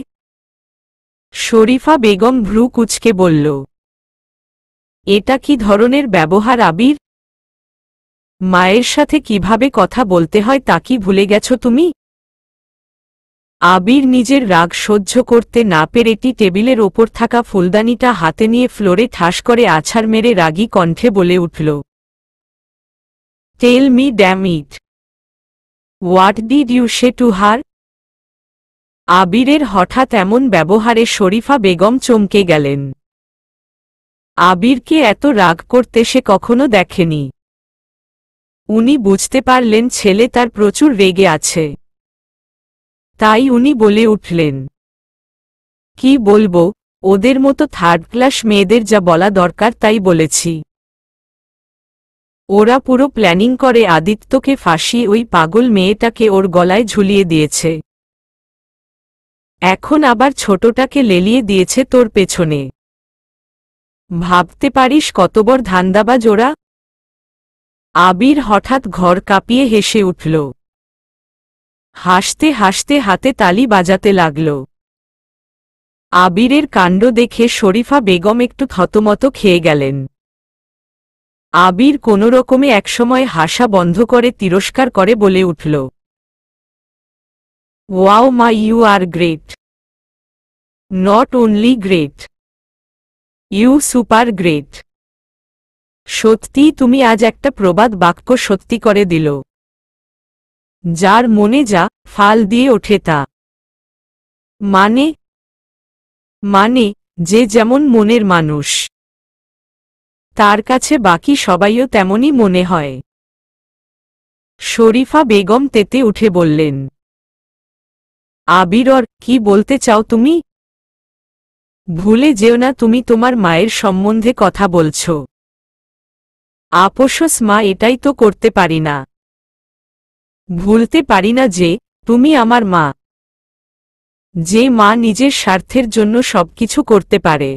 শরীফা বেগম ভ্রু কুচকে বলল এটা কি ধরনের ব্যবহার আবির মায়ের সাথে কিভাবে কথা বলতে হয় তা কি ভুলে গেছ তুমি আবির নিজের রাগ সহ্য করতে না পেরেটি টেবিলের ওপর থাকা ফুলদানিটা হাতে নিয়ে ফ্লোরে ঠাস করে আছাড় মেরে রাগি কণ্ঠে বলে উঠল tell me damn it what did you say to her আবিরের হঠাৎ এমন ব্যবহারে শরীফা বেগম চমকে গেলেন আবিরকে এত রাগ করতে সে কখনো দেখেনি উনি বুঝতে পারলেন ছেলে তার প্রচুর রেগে আছে তাই উনি বলে উঠলেন কি বলবো ওদের মতো থার্ড ক্লাস মেয়েদের যা বলা দরকার তাই বলেছি ওরা পুরো প্ল্যানিং করে আদিত্যকে ফাঁসিয়ে ওই পাগল মেয়েটাকে ওর গলায় ঝুলিয়ে দিয়েছে এখন আবার ছোটটাকে লেলিয়ে দিয়েছে তোর পেছনে ভাবতে পারিস কতবর ধান্দাবাজ ওরা আবির হঠাৎ ঘর কাঁপিয়ে হেসে উঠল হাসতে হাসতে হাতে তালি বাজাতে লাগল আবিরের কাণ্ড দেখে শরীফা বেগম একটু থতমত খেয়ে গেলেন আবির কোনো রকমে একসময় হাসা বন্ধ করে তিরস্কার করে বলে উঠল ওয়াও মা you are great not only great you super great সত্যি তুমি আজ একটা প্রবাদ বাক্য সত্যি করে দিল যার মনে যা ফাল দিয়ে ওঠে তা মানে মানে যে যেমন মনের মানুষ তার কাছে বাকি সবাইও তেমনই মনে হয় শরীফা বেগম তেতে উঠে বললেন আবিরর কি বলতে চাও তুমি ভুলে যেও না তুমি তোমার মায়ের সম্বন্ধে কথা বলছো আপোষস মা এটাই তো করতে পারি না ভুলতে পারি না যে তুমি আমার মা যে মা নিজের স্বার্থের জন্য সবকিছু করতে পারে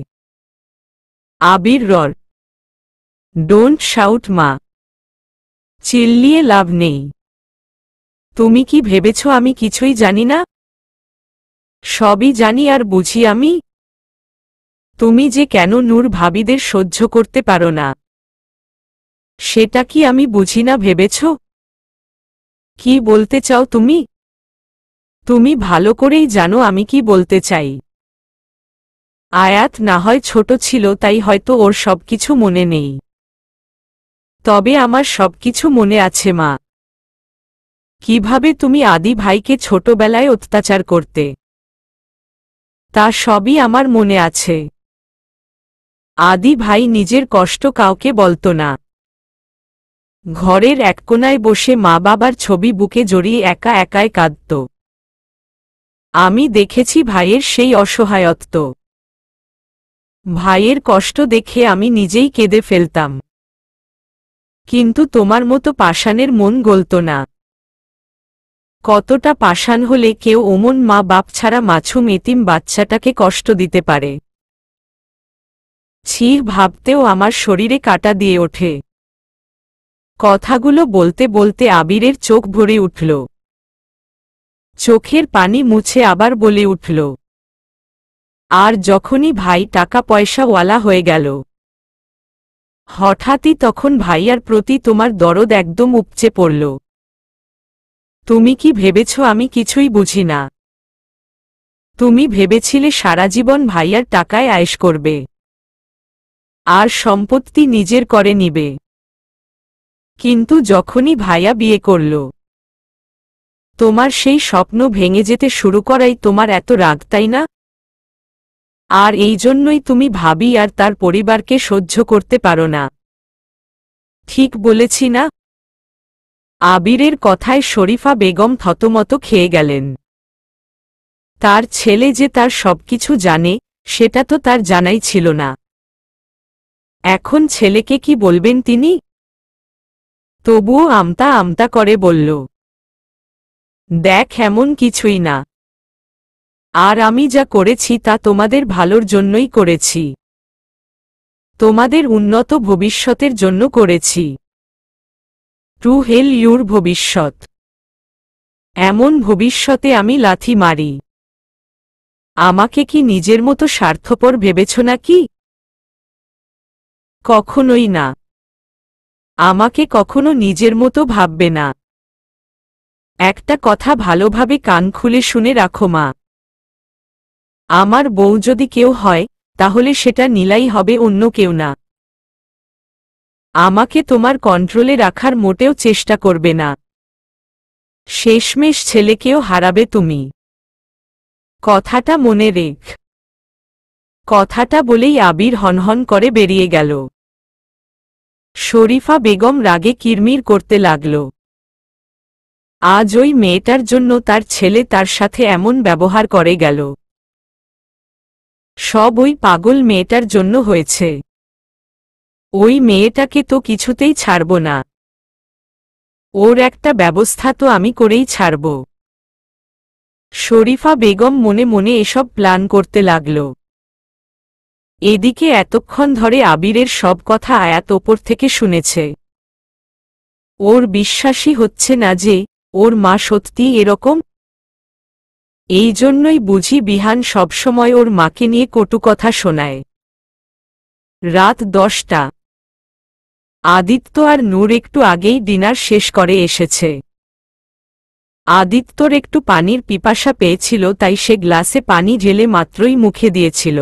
আবির রর ডোন্ট শাউট মা চিল্লিয়ে লাভ নেই তুমি কি ভেবেছ আমি কিছুই জানি না সবই জানি আর বুঝি আমি তুমি যে কেন নূর ভাবিদের সহ্য করতে পারো না সেটা কি আমি বুঝি না ভেবেছ কি বলতে চাও তুমি তুমি ভালো করেই জানো আমি কি বলতে চাই আয়াত না হয় ছোট ছিল তাই হয়তো ওর সবকিছু মনে নেই তবে আমার সবকিছু মনে আছে মা কিভাবে তুমি আদি ভাইকে ছোটবেলায় অত্যাচার করতে তা সবই আমার মনে আছে আদি ভাই নিজের কষ্ট কাউকে বলতো না ঘরের এক কোনায় বসে মা বাবার ছবি বুকে জড়িয়ে একা একাই কাঁদত আমি দেখেছি ভাইয়ের সেই অসহায়ত্ব ভাইয়ের কষ্ট দেখে আমি নিজেই কেঁদে ফেলতাম কিন্তু তোমার মতো পাষাণের মন গলত না কতটা পাষাণ হলে কেউ ওমন মা বাপ ছাড়া মাছুম এতিম বাচ্চাটাকে কষ্ট দিতে পারে ছির ভাবতেও আমার শরীরে কাটা দিয়ে ওঠে কথাগুলো বলতে বলতে আবিরের চোখ ভরে উঠল চোখের পানি মুছে আবার বলে উঠল আর যখনই ভাই টাকা পয়সাওয়ালা হয়ে গেল হঠাৎই তখন ভাইয়ার প্রতি তোমার দরদ একদম উপচে পড়ল তুমি কি ভেবেছ আমি কিছুই বুঝি না তুমি ভেবেছিলে সারা জীবন ভাইয়ার টাকায় আয়েস করবে আর সম্পত্তি নিজের করে নিবে কিন্তু যখনই ভাইয়া বিয়ে করল তোমার সেই স্বপ্ন ভেঙে যেতে শুরু করাই তোমার এত রাগ তাই না আর এই জন্যই তুমি ভাবি আর তার পরিবারকে সহ্য করতে পারো না ঠিক বলেছি না আবিরের কথায় শরীফা বেগম থতমত খেয়ে গেলেন তার ছেলে যে তার সবকিছু জানে সেটা তো তার জানাই ছিল না এখন ছেলেকে কি বলবেন তিনি তবুও আমতা আমতা করে বলল দেখ এমন কিছুই না আর আমি যা করেছি তা তোমাদের ভালোর জন্যই করেছি তোমাদের উন্নত ভবিষ্যতের জন্য করেছি টু হেল ইউর ভবিষ্যৎ এমন ভবিষ্যতে আমি লাথি মারি আমাকে কি নিজের মতো স্বার্থপর ভেবেছ নাকি কখনোই না আমাকে কখনো নিজের মতো ভাববে না একটা কথা ভালোভাবে কান খুলে শুনে রাখো মা আমার বউ যদি কেউ হয় তাহলে সেটা নীলাই হবে অন্য কেউ না আমাকে তোমার কন্ট্রোলে রাখার মোটেও চেষ্টা করবে না শেষমেশ ছেলেকেও হারাবে তুমি কথাটা মনে রেখ কথাটা বলেই আবির হনহন করে বেরিয়ে গেল শরীফা বেগম রাগে কিরমির করতে লাগল আজ ওই মেয়েটার জন্য তার ছেলে তার সাথে এমন ব্যবহার করে গেল সব ওই পাগল মেয়েটার জন্য হয়েছে ওই মেয়েটাকে তো কিছুতেই ছাড়ব না ওর একটা ব্যবস্থা তো আমি করেই ছাড়ব শরীফা বেগম মনে মনে এসব প্ল্যান করতে লাগলো এদিকে এতক্ষণ ধরে আবিরের সব কথা আয়াত ওপর থেকে শুনেছে ওর বিশ্বাসই হচ্ছে না যে ওর মা সত্যি এরকম এই জন্যই বুঝি বিহান সবসময় ওর মাকে নিয়ে কটু কথা শোনায় রাত দশটা আদিত্য আর নূর একটু আগেই ডিনার শেষ করে এসেছে আদিত্যর একটু পানির পিপাসা পেয়েছিল তাই সে গ্লাসে পানি ঢেলে মাত্রই মুখে দিয়েছিল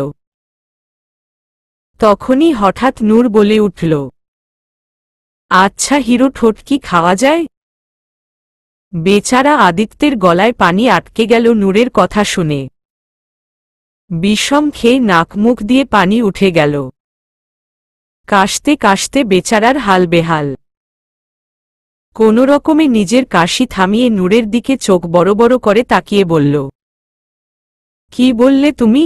তখনই হঠাৎ নূর বলে উঠল আচ্ছা হিরো ঠোঁট কি খাওয়া যায় বেচারা আদিত্যের গলায় পানি আটকে গেল নূরের কথা শুনে বিষম খেয়ে নাকমুখ দিয়ে পানি উঠে গেল কাশতে কাশতে বেচারার হাল বেহাল কোনোরকমে রকমে নিজের কাশি থামিয়ে নূরের দিকে চোখ বড় বড় করে তাকিয়ে বলল কি বললে তুমি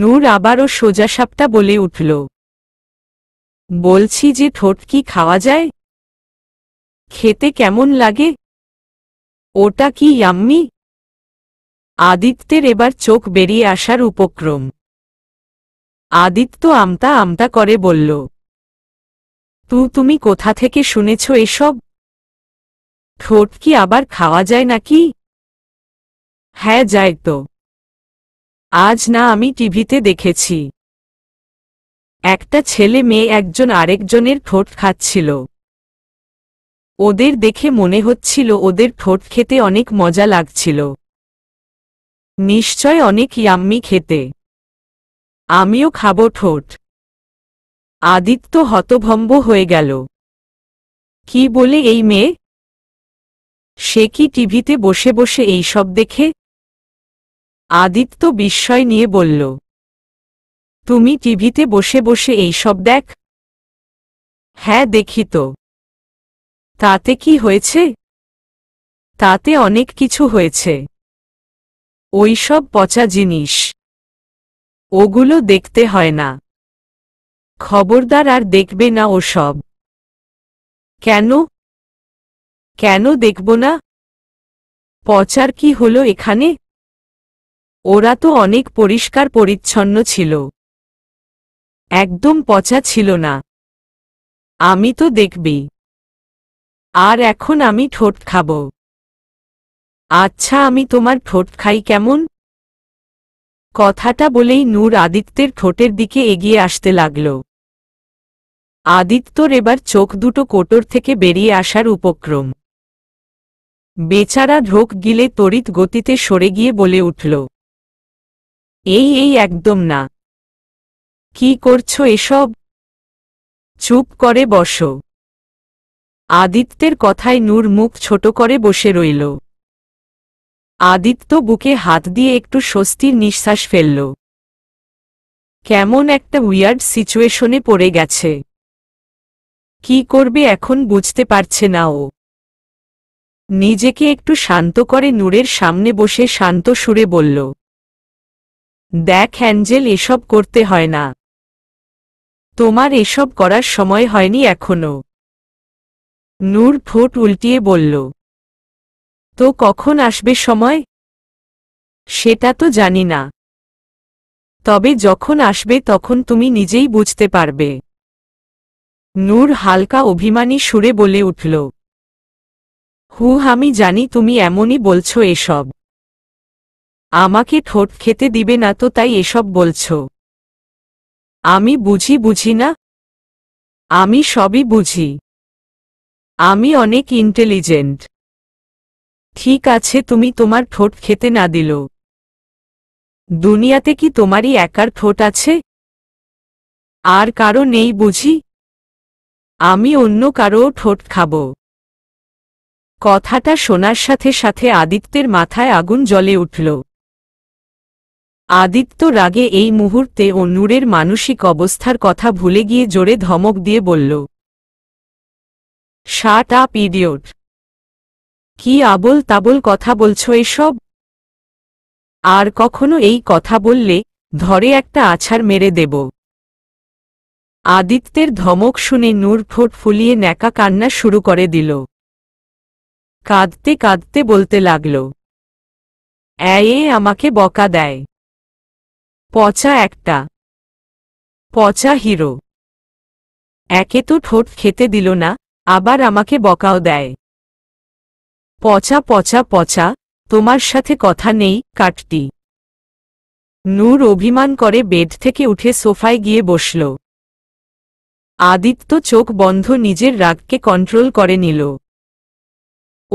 নূর আবারও সোজাসাপটা বলে উঠল বলছি যে ঠোঁট কি খাওয়া যায় খেতে কেমন লাগে ওটা কি ইয়াম্মি আদিত্যের এবার চোখ বেরিয়ে আসার উপক্রম আদিত্য আমতা আমতা করে বলল তু তুমি কোথা থেকে শুনেছ এসব ঠোঁট কি আবার খাওয়া যায় নাকি হ্যাঁ যায় তো আজ না আমি টিভিতে দেখেছি একটা ছেলে মেয়ে একজন আরেকজনের ঠোঁট খাচ্ছিল ওদের দেখে মনে হচ্ছিল ওদের ঠোঁট খেতে অনেক মজা লাগছিল নিশ্চয় অনেক ইয়াম্মি খেতে আমিও খাব ঠোঁট আদিত্য হতভম্ব হয়ে গেল কি বলে এই মেয়ে সে কি টিভিতে বসে বসে এইসব দেখে আদিত্য বিস্ময় নিয়ে বলল তুমি টিভিতে বসে বসে এইসব দেখ হ্যাঁ দেখি তো তাতে কি হয়েছে তাতে অনেক কিছু হয়েছে ওই সব পচা জিনিস ওগুলো দেখতে হয় না খবরদার আর দেখবে না ওসব কেন কেন দেখব না পচার কি হলো এখানে ওরা তো অনেক পরিষ্কার পরিচ্ছন্ন ছিল একদম পচা ছিল না আমি তো দেখবি আর এখন আমি ঠোঁট খাব আচ্ছা আমি তোমার ঠোঁট খাই কেমন কথাটা বলেই নূর আদিত্যের ঠোঁটের দিকে এগিয়ে আসতে লাগল আদিত্যর এবার চোখ দুটো কোটর থেকে বেরিয়ে আসার উপক্রম বেচারা ঢোক গিলে তড়িৎ গতিতে সরে গিয়ে বলে উঠল এই এই একদম না কি করছো এসব চুপ করে বসো আদিত্যের কথায় নূর মুখ ছোট করে বসে রইল আদিত্য বুকে হাত দিয়ে একটু স্বস্তির নিঃশ্বাস ফেলল কেমন একটা উইয়ার্ড সিচুয়েশনে পড়ে গেছে কি করবে এখন বুঝতে পারছে না ও নিজেকে একটু শান্ত করে নূরের সামনে বসে শান্ত সুরে বলল দেখ অ্যাঞ্জেল এসব করতে হয় না তোমার এসব করার সময় হয়নি এখনো নূর ফোট উল্টিয়ে বলল তো কখন আসবে সময় সেটা তো জানি না তবে যখন আসবে তখন তুমি নিজেই বুঝতে পারবে নূর হালকা অভিমানী সুরে বলে উঠল হু আমি জানি তুমি এমনই বলছো এসব আমাকে ঠোঁট খেতে দিবে না তো তাই এসব বলছ আমি বুঝি বুঝি না আমি সবই বুঝি আমি অনেক ইন্টেলিজেন্ট ঠিক আছে তুমি তোমার ঠোঁট খেতে না দিল দুনিয়াতে কি তোমারই একার ঠোঁট আছে আর কারো নেই বুঝি আমি অন্য কারো ঠোঁট খাব কথাটা শোনার সাথে সাথে আদিত্যের মাথায় আগুন জ্বলে উঠল আদিত্য রাগে এই মুহূর্তে ও নূরের মানসিক অবস্থার কথা ভুলে গিয়ে জোরে ধমক দিয়ে বলল শার্ট আপ ইডিওট কি আবল তাবল কথা বলছ এসব আর কখনো এই কথা বললে ধরে একটা আছাড় মেরে দেব আদিত্যের ধমক শুনে নূর ফোট ফুলিয়ে ন্যাকা কান্না শুরু করে দিল কাঁদতে কাঁদতে বলতে লাগল এ আমাকে বকা দেয় পচা একটা পচা হিরো একে তো ঠোঁট খেতে দিল না আবার আমাকে বকাও দেয় পচা পচা পচা তোমার সাথে কথা নেই কাটটি নূর অভিমান করে বেড থেকে উঠে সোফায় গিয়ে বসল আদিত্য চোখ বন্ধ নিজের রাগকে কন্ট্রোল করে নিল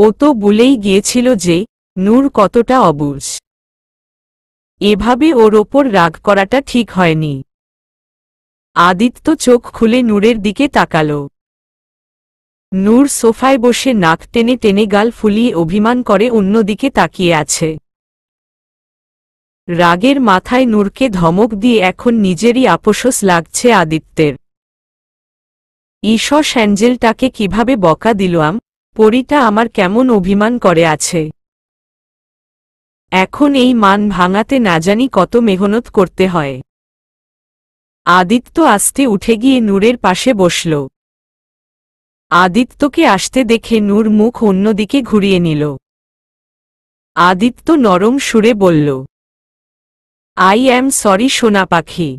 ও তো বলেই গিয়েছিল যে নূর কতটা অবুঝ এভাবে ওর ওপর রাগ করাটা ঠিক হয়নি আদিত্য চোখ খুলে নূরের দিকে তাকাল নূর সোফায় বসে নাক টেনে টেনে গাল ফুলিয়ে অভিমান করে অন্যদিকে তাকিয়ে আছে রাগের মাথায় নূরকে ধমক দিয়ে এখন নিজেরই আপোষস লাগছে আদিত্যের ঈশ্বর স্যাঞ্জেলটাকে কিভাবে বকা দিলাম পরিটা আমার কেমন অভিমান করে আছে এখন এই মান ভাঙাতে না জানি কত মেহনত করতে হয় আদিত্য আসতে উঠে গিয়ে নূরের পাশে বসল আদিত্যকে আসতে দেখে নূর মুখ অন্যদিকে ঘুরিয়ে নিল আদিত্য নরম সুরে বলল আই অ্যাম সরি সোনা পাখি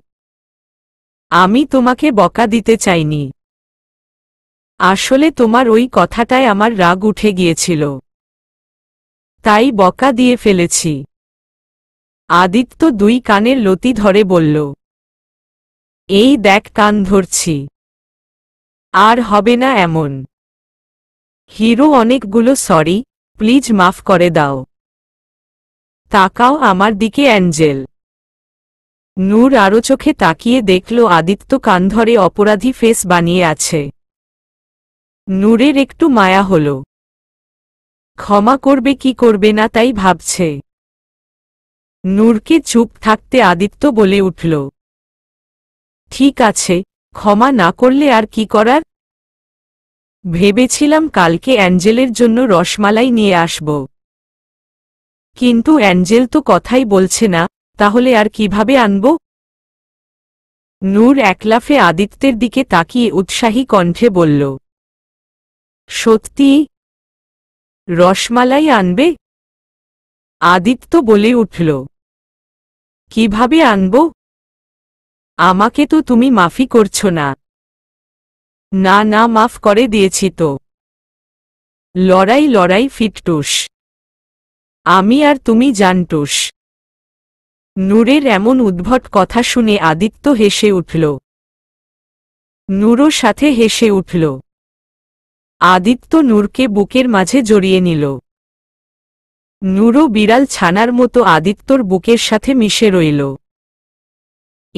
আমি তোমাকে বকা দিতে চাইনি আসলে তোমার ওই কথাটায় আমার রাগ উঠে গিয়েছিল তাই বকা দিয়ে ফেলেছি আদিত্য দুই কানের লতি ধরে বলল এই দেখ কান ধরছি আর হবে না এমন হিরো অনেকগুলো সরি প্লিজ মাফ করে দাও তাকাও আমার দিকে অ্যাঞ্জেল নূর আরো চোখে তাকিয়ে দেখল আদিত্য কান ধরে অপরাধী ফেস বানিয়ে আছে নূরের একটু মায়া হলো ক্ষমা করবে কি করবে না তাই ভাবছে নূরকে চুপ থাকতে আদিত্য বলে উঠল ঠিক আছে ক্ষমা না করলে আর কি করার ভেবেছিলাম কালকে অ্যাঞ্জেলের জন্য রসমালাই নিয়ে আসব কিন্তু অ্যাঞ্জেল তো কথাই বলছে না তাহলে আর কিভাবে আনব নূর একলাফে আদিত্যের দিকে তাকিয়ে উৎসাহী কণ্ঠে বলল সত্যি রসমালাই আনবে আদিত্য বলে উঠল কিভাবে আনব আমাকে তো তুমি মাফি করছ না না না মাফ করে দিয়েছি তো লড়াই লড়াই ফিটটুস আমি আর তুমি জানটুস নূরের এমন উদ্ভট কথা শুনে আদিত্য হেসে উঠল নূরও সাথে হেসে উঠল আদিত্য নূরকে বুকের মাঝে জড়িয়ে নিল নূরও বিড়াল ছানার মতো আদিত্যর বুকের সাথে মিশে রইল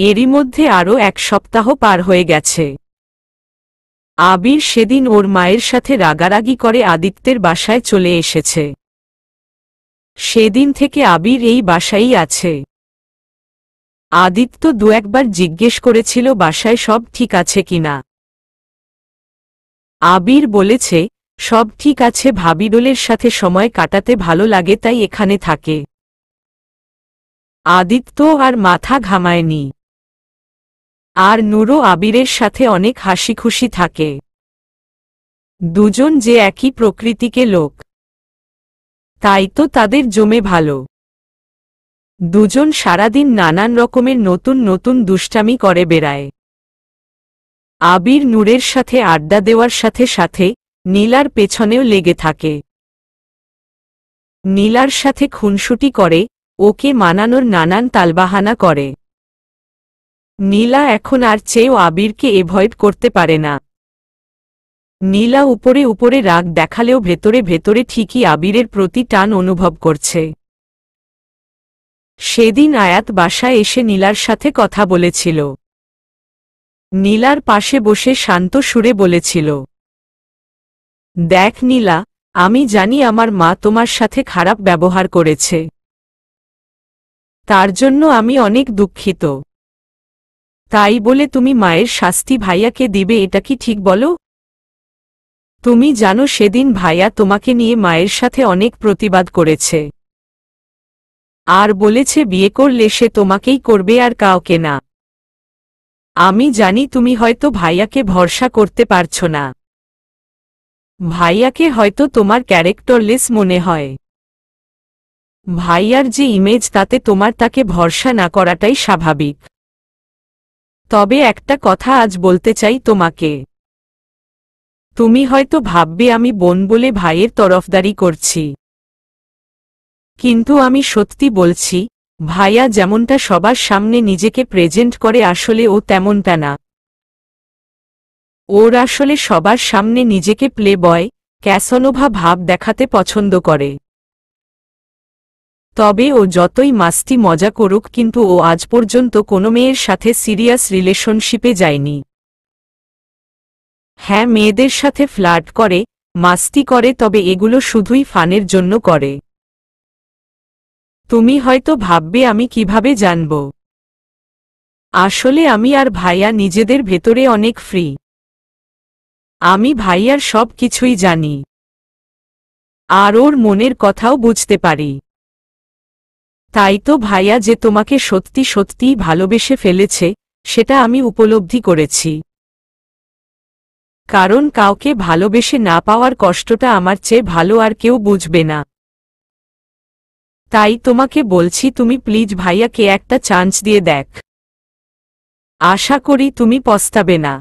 এরই মধ্যে আরও এক সপ্তাহ পার হয়ে গেছে আবির সেদিন ওর মায়ের সাথে রাগারাগি করে আদিত্যের বাসায় চলে এসেছে সেদিন থেকে আবির এই বাসাই আছে আদিত্য দু একবার জিজ্ঞেস করেছিল বাসায় সব ঠিক আছে কিনা আবির বলেছে সব ঠিক আছে ভাবিডোলের সাথে সময় কাটাতে ভালো লাগে তাই এখানে থাকে আদিত্য আর মাথা ঘামায়নি আর নুরো আবিরের সাথে অনেক হাসি খুশি থাকে দুজন যে একই প্রকৃতিকে লোক তাই তো তাদের জমে ভালো দুজন সারাদিন নানান রকমের নতুন নতুন দুষ্টামি করে বেড়ায় আবির নূরের সাথে আড্ডা দেওয়ার সাথে সাথে নীলার পেছনেও লেগে থাকে নীলার সাথে খুনসুটি করে ওকে মানানোর নানান তালবাহানা করে নীলা এখন আর চেয়েও আবিরকে এভয়েড করতে পারে না নীলা উপরে উপরে রাগ দেখালেও ভেতরে ভেতরে ঠিকই আবিরের প্রতি টান অনুভব করছে সেদিন আয়াত বাসায় এসে নীলার সাথে কথা বলেছিল নীলার পাশে বসে শান্ত সুরে বলেছিল দেখ নীলা আমি জানি আমার মা তোমার সাথে খারাপ ব্যবহার করেছে তার জন্য আমি অনেক দুঃখিত তাই বলে তুমি মায়ের শাস্তি ভাইয়াকে দিবে এটা কি ঠিক বলো তুমি জানো সেদিন ভাইয়া তোমাকে নিয়ে মায়ের সাথে অনেক প্রতিবাদ করেছে আর বলেছে বিয়ে করলে সে তোমাকেই করবে আর কাউকে না আমি জানি তুমি হয়তো ভাইয়াকে ভরসা করতে পারছ না ভাইয়াকে হয়তো তোমার ক্যারেক্টারলেস মনে হয় ভাইয়ার যে ইমেজ তাতে তোমার তাকে ভরসা না করাটাই স্বাভাবিক তবে একটা কথা আজ বলতে চাই তোমাকে তুমি হয়তো ভাববে আমি বোন বলে ভাইয়ের তরফদারি করছি কিন্তু আমি সত্যি বলছি ভাইয়া যেমনটা সবার সামনে নিজেকে প্রেজেন্ট করে আসলে ও তেমনটা না ওর আসলে সবার সামনে নিজেকে প্লে বয় ক্যাসনোভা ভাব দেখাতে পছন্দ করে তবে ও যতই মাস্তি মজা করুক কিন্তু ও আজ পর্যন্ত কোনো মেয়ের সাথে সিরিয়াস রিলেশনশিপে যায়নি হ্যাঁ মেয়েদের সাথে ফ্লার্ট করে মাস্তি করে তবে এগুলো শুধুই ফানের জন্য করে তুমি হয়তো ভাববে আমি কিভাবে জানব আসলে আমি আর ভাইয়া নিজেদের ভেতরে অনেক ফ্রি আমি ভাইয়ার সব কিছুই জানি আর ওর মনের কথাও বুঝতে পারি তাই তো ভাইয়া যে তোমাকে সত্যি সত্যিই ভালোবেসে ফেলেছে সেটা আমি উপলব্ধি করেছি কারণ কাউকে ভালোবেসে না পাওয়ার কষ্টটা আমার চেয়ে ভালো আর কেউ বুঝবে না তাই তোমাকে বলছি তুমি প্লিজ ভাইয়াকে একটা চান্স দিয়ে দেখ আশা করি তুমি পস্তাবে না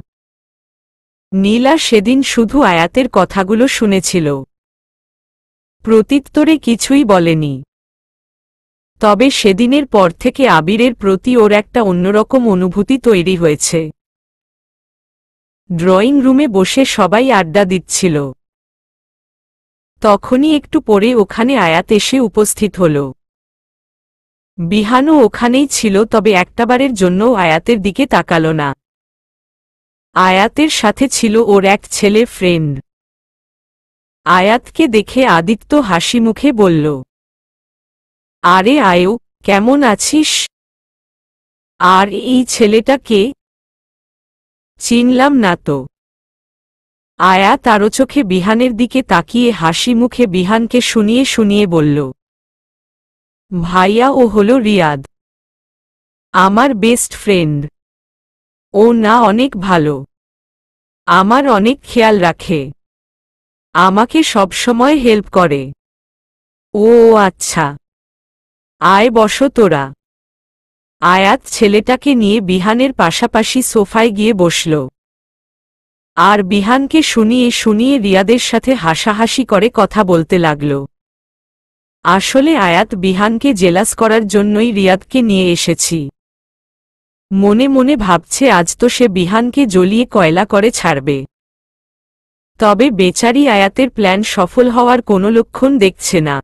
নীলা সেদিন শুধু আয়াতের কথাগুলো শুনেছিল প্রতিত্তরে কিছুই বলেনি তবে সেদিনের পর থেকে আবিরের প্রতি ওর একটা অন্যরকম অনুভূতি তৈরি হয়েছে ড্রয়িং রুমে বসে সবাই আড্ডা দিচ্ছিল তখনই একটু পরে ওখানে আয়াত এসে উপস্থিত হল বিহানও ওখানেই ছিল তবে একটাবারের জন্য আয়াতের দিকে তাকাল না আয়াতের সাথে ছিল ওর এক ছেলে ফ্রেন্ড আয়াতকে দেখে আদিত্য হাসি মুখে বলল আরে আয়ো কেমন আছিস আর এই ছেলেটা কে চিনলাম না তো আয়া তার চোখে বিহানের দিকে তাকিয়ে হাসি মুখে বিহানকে শুনিয়ে শুনিয়ে বলল ভাইয়া ও হল রিয়াদ আমার বেস্ট ফ্রেন্ড ও না অনেক ভালো আমার অনেক খেয়াল রাখে আমাকে সবসময় হেল্প করে ও আচ্ছা আয় বস তোরা আয়াত ছেলেটাকে নিয়ে বিহানের পাশাপাশি সোফায় গিয়ে বসল আর বিহানকে শুনিয়ে শুনিয়ে রিয়াদের সাথে হাসাহাসি করে কথা বলতে লাগল আসলে আয়াত বিহানকে জেলাস করার জন্যই রিয়াদকে নিয়ে এসেছি মনে মনে ভাবছে আজ তো সে বিহানকে জ্বলিয়ে কয়লা করে ছাড়বে তবে বেচারি আয়াতের প্ল্যান সফল হওয়ার কোনো লক্ষণ দেখছে না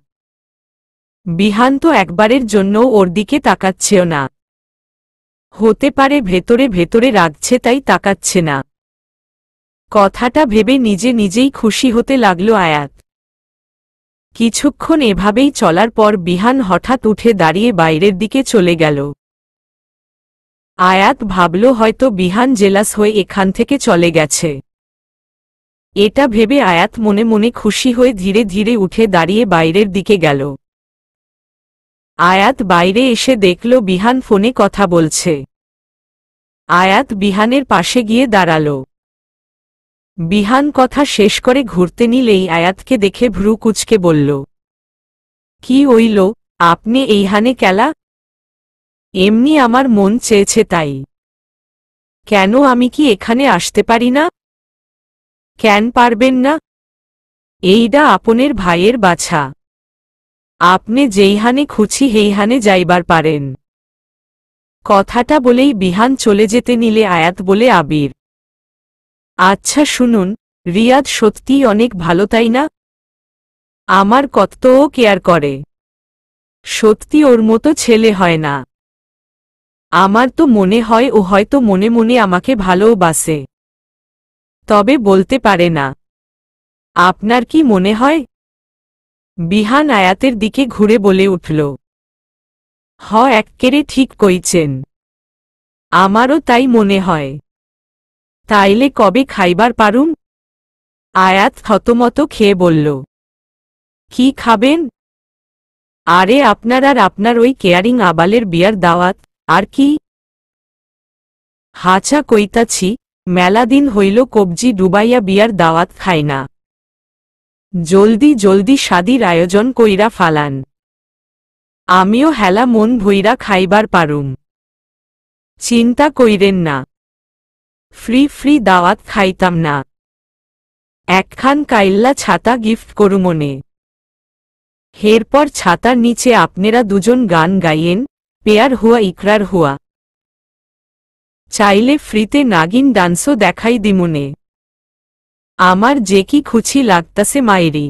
বিহান তো একবারের জন্য ওর দিকে তাকাচ্ছেও না হতে পারে ভেতরে ভেতরে রাগছে তাই তাকাচ্ছে না কথাটা ভেবে নিজে নিজেই খুশি হতে লাগল আয়াত কিছুক্ষণ এভাবেই চলার পর বিহান হঠাৎ উঠে দাঁড়িয়ে বাইরের দিকে চলে গেল আয়াত ভাবল হয়তো বিহান জেলাস হয়ে এখান থেকে চলে গেছে এটা ভেবে আয়াত মনে মনে খুশি হয়ে ধীরে ধীরে উঠে দাঁড়িয়ে বাইরের দিকে গেল আয়াত বাইরে এসে দেখল বিহান ফোনে কথা বলছে আয়াত বিহানের পাশে গিয়ে দাঁড়ালো বিহান কথা শেষ করে ঘুরতে নিলেই আয়াতকে দেখে ভ্রু কুচকে বলল কি ওইল আপনি এইহানে কেলা এমনি আমার মন চেয়েছে তাই কেন আমি কি এখানে আসতে পারি না কেন পারবেন না এইডা আপনের ভাইয়ের বাছা আপনি যেইহানে খুঁচি হেইহানে যাইবার পারেন কথাটা বলেই বিহান চলে যেতে নিলে আয়াত বলে আবির আচ্ছা শুনুন রিয়াদ সত্যিই অনেক ভালো তাই না আমার কত্তও কেয়ার করে সত্যি ওর মতো ছেলে হয় না আমার তো মনে হয় ও হয়তো মনে মনে আমাকে বাসে তবে বলতে পারে না আপনার কি মনে হয় বিহান আয়াতের দিকে ঘুরে বলে উঠল হ এককেরে ঠিক কইছেন আমারও তাই মনে হয় তাইলে কবে খাইবার পারুম আয়াত হতমত খেয়ে বলল কি খাবেন আরে আপনার আর আপনার ওই কেয়ারিং আবালের বিয়ার দাওয়াত আর কি হাঁচা কইতাছি মেলাদিন হইল কবজি ডুবাইয়া বিয়ার দাওয়াত খায় না জলদি জলদি সাদির আয়োজন কইরা ফালান আমিও হেলা মন ভইরা খাইবার পারুম চিন্তা কইরেন না ফ্রি ফ্রি দাওয়াত খাইতাম না একখান কাইল্লা ছাতা গিফট করু মনে হেরপর ছাতার নিচে আপনারা দুজন গান গাইয়েন পেয়ার হুয়া ইকরার হুয়া চাইলে ফ্রিতে নাগিন ডান্সও দেখাই দিমুনে আমার যে কি খুশি লাগতাছে মায়েরি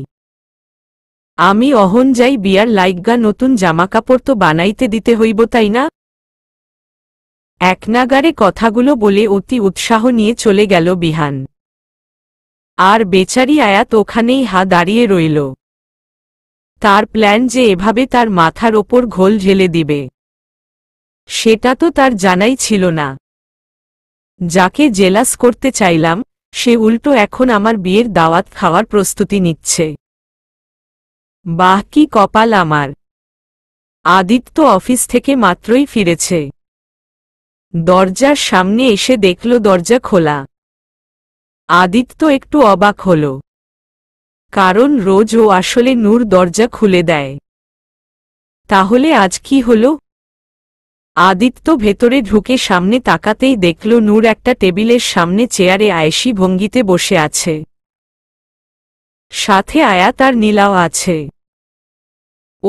আমি অহন যাই বিয়ার লাইগা নতুন জামাকাপড় তো বানাইতে দিতে হইব তাই না একনাগারে কথাগুলো বলে অতি উৎসাহ নিয়ে চলে গেল বিহান আর বেচারি আয়াত ওখানেই হা দাঁড়িয়ে রইল তার প্ল্যান যে এভাবে তার মাথার ওপর ঘোল ঢেলে দিবে সেটা তো তার জানাই ছিল না যাকে জেলাস করতে চাইলাম সে উল্টো এখন আমার বিয়ের দাওয়াত খাওয়ার প্রস্তুতি নিচ্ছে বাহ কি কপাল আমার আদিত্য অফিস থেকে মাত্রই ফিরেছে দরজার সামনে এসে দেখল দরজা খোলা আদিত্য একটু অবাক হল কারণ রোজ ও আসলে নূর দরজা খুলে দেয় তাহলে আজ কি হল আদিত্য ভেতরে ঢুকে সামনে তাকাতেই দেখল নূর একটা টেবিলের সামনে চেয়ারে আয়েসি ভঙ্গিতে বসে আছে সাথে আয়া তার নীলাও আছে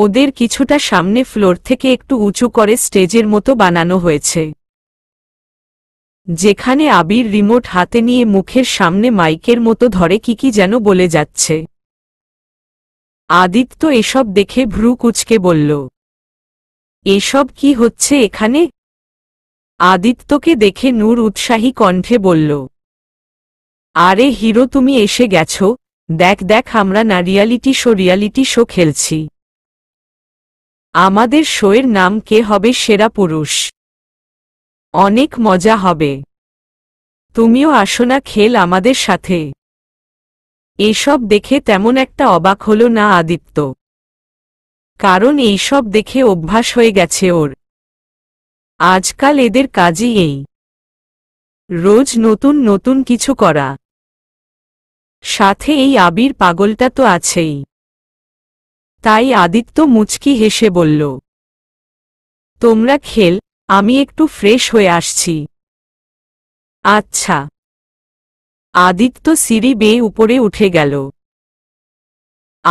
ওদের কিছুটা সামনে ফ্লোর থেকে একটু উঁচু করে স্টেজের মতো বানানো হয়েছে যেখানে আবির রিমোট হাতে নিয়ে মুখের সামনে মাইকের মতো ধরে কি কি যেন বলে যাচ্ছে আদিত্য এসব দেখে ভ্রু কুচকে বলল এসব কি হচ্ছে এখানে আদিত্যকে দেখে নূর উৎসাহী কণ্ঠে বলল আরে হিরো তুমি এসে গেছ দেখ দেখ আমরা না রিয়ালিটি শো রিয়ালিটি শো খেলছি আমাদের শোয়ের নাম কে হবে সেরা পুরুষ অনেক মজা হবে তুমিও আসো না খেল আমাদের সাথে এসব দেখে তেমন একটা অবাক হল না আদিত্য কারণ এইসব দেখে অভ্যাস হয়ে গেছে ওর আজকাল এদের কাজই এই রোজ নতুন নতুন কিছু করা সাথে এই আবির পাগলটা তো আছেই তাই আদিত্য মুচকি হেসে বলল তোমরা খেল আমি একটু ফ্রেশ হয়ে আসছি আচ্ছা আদিত্য সিঁড়ি বেয়ে উপরে উঠে গেল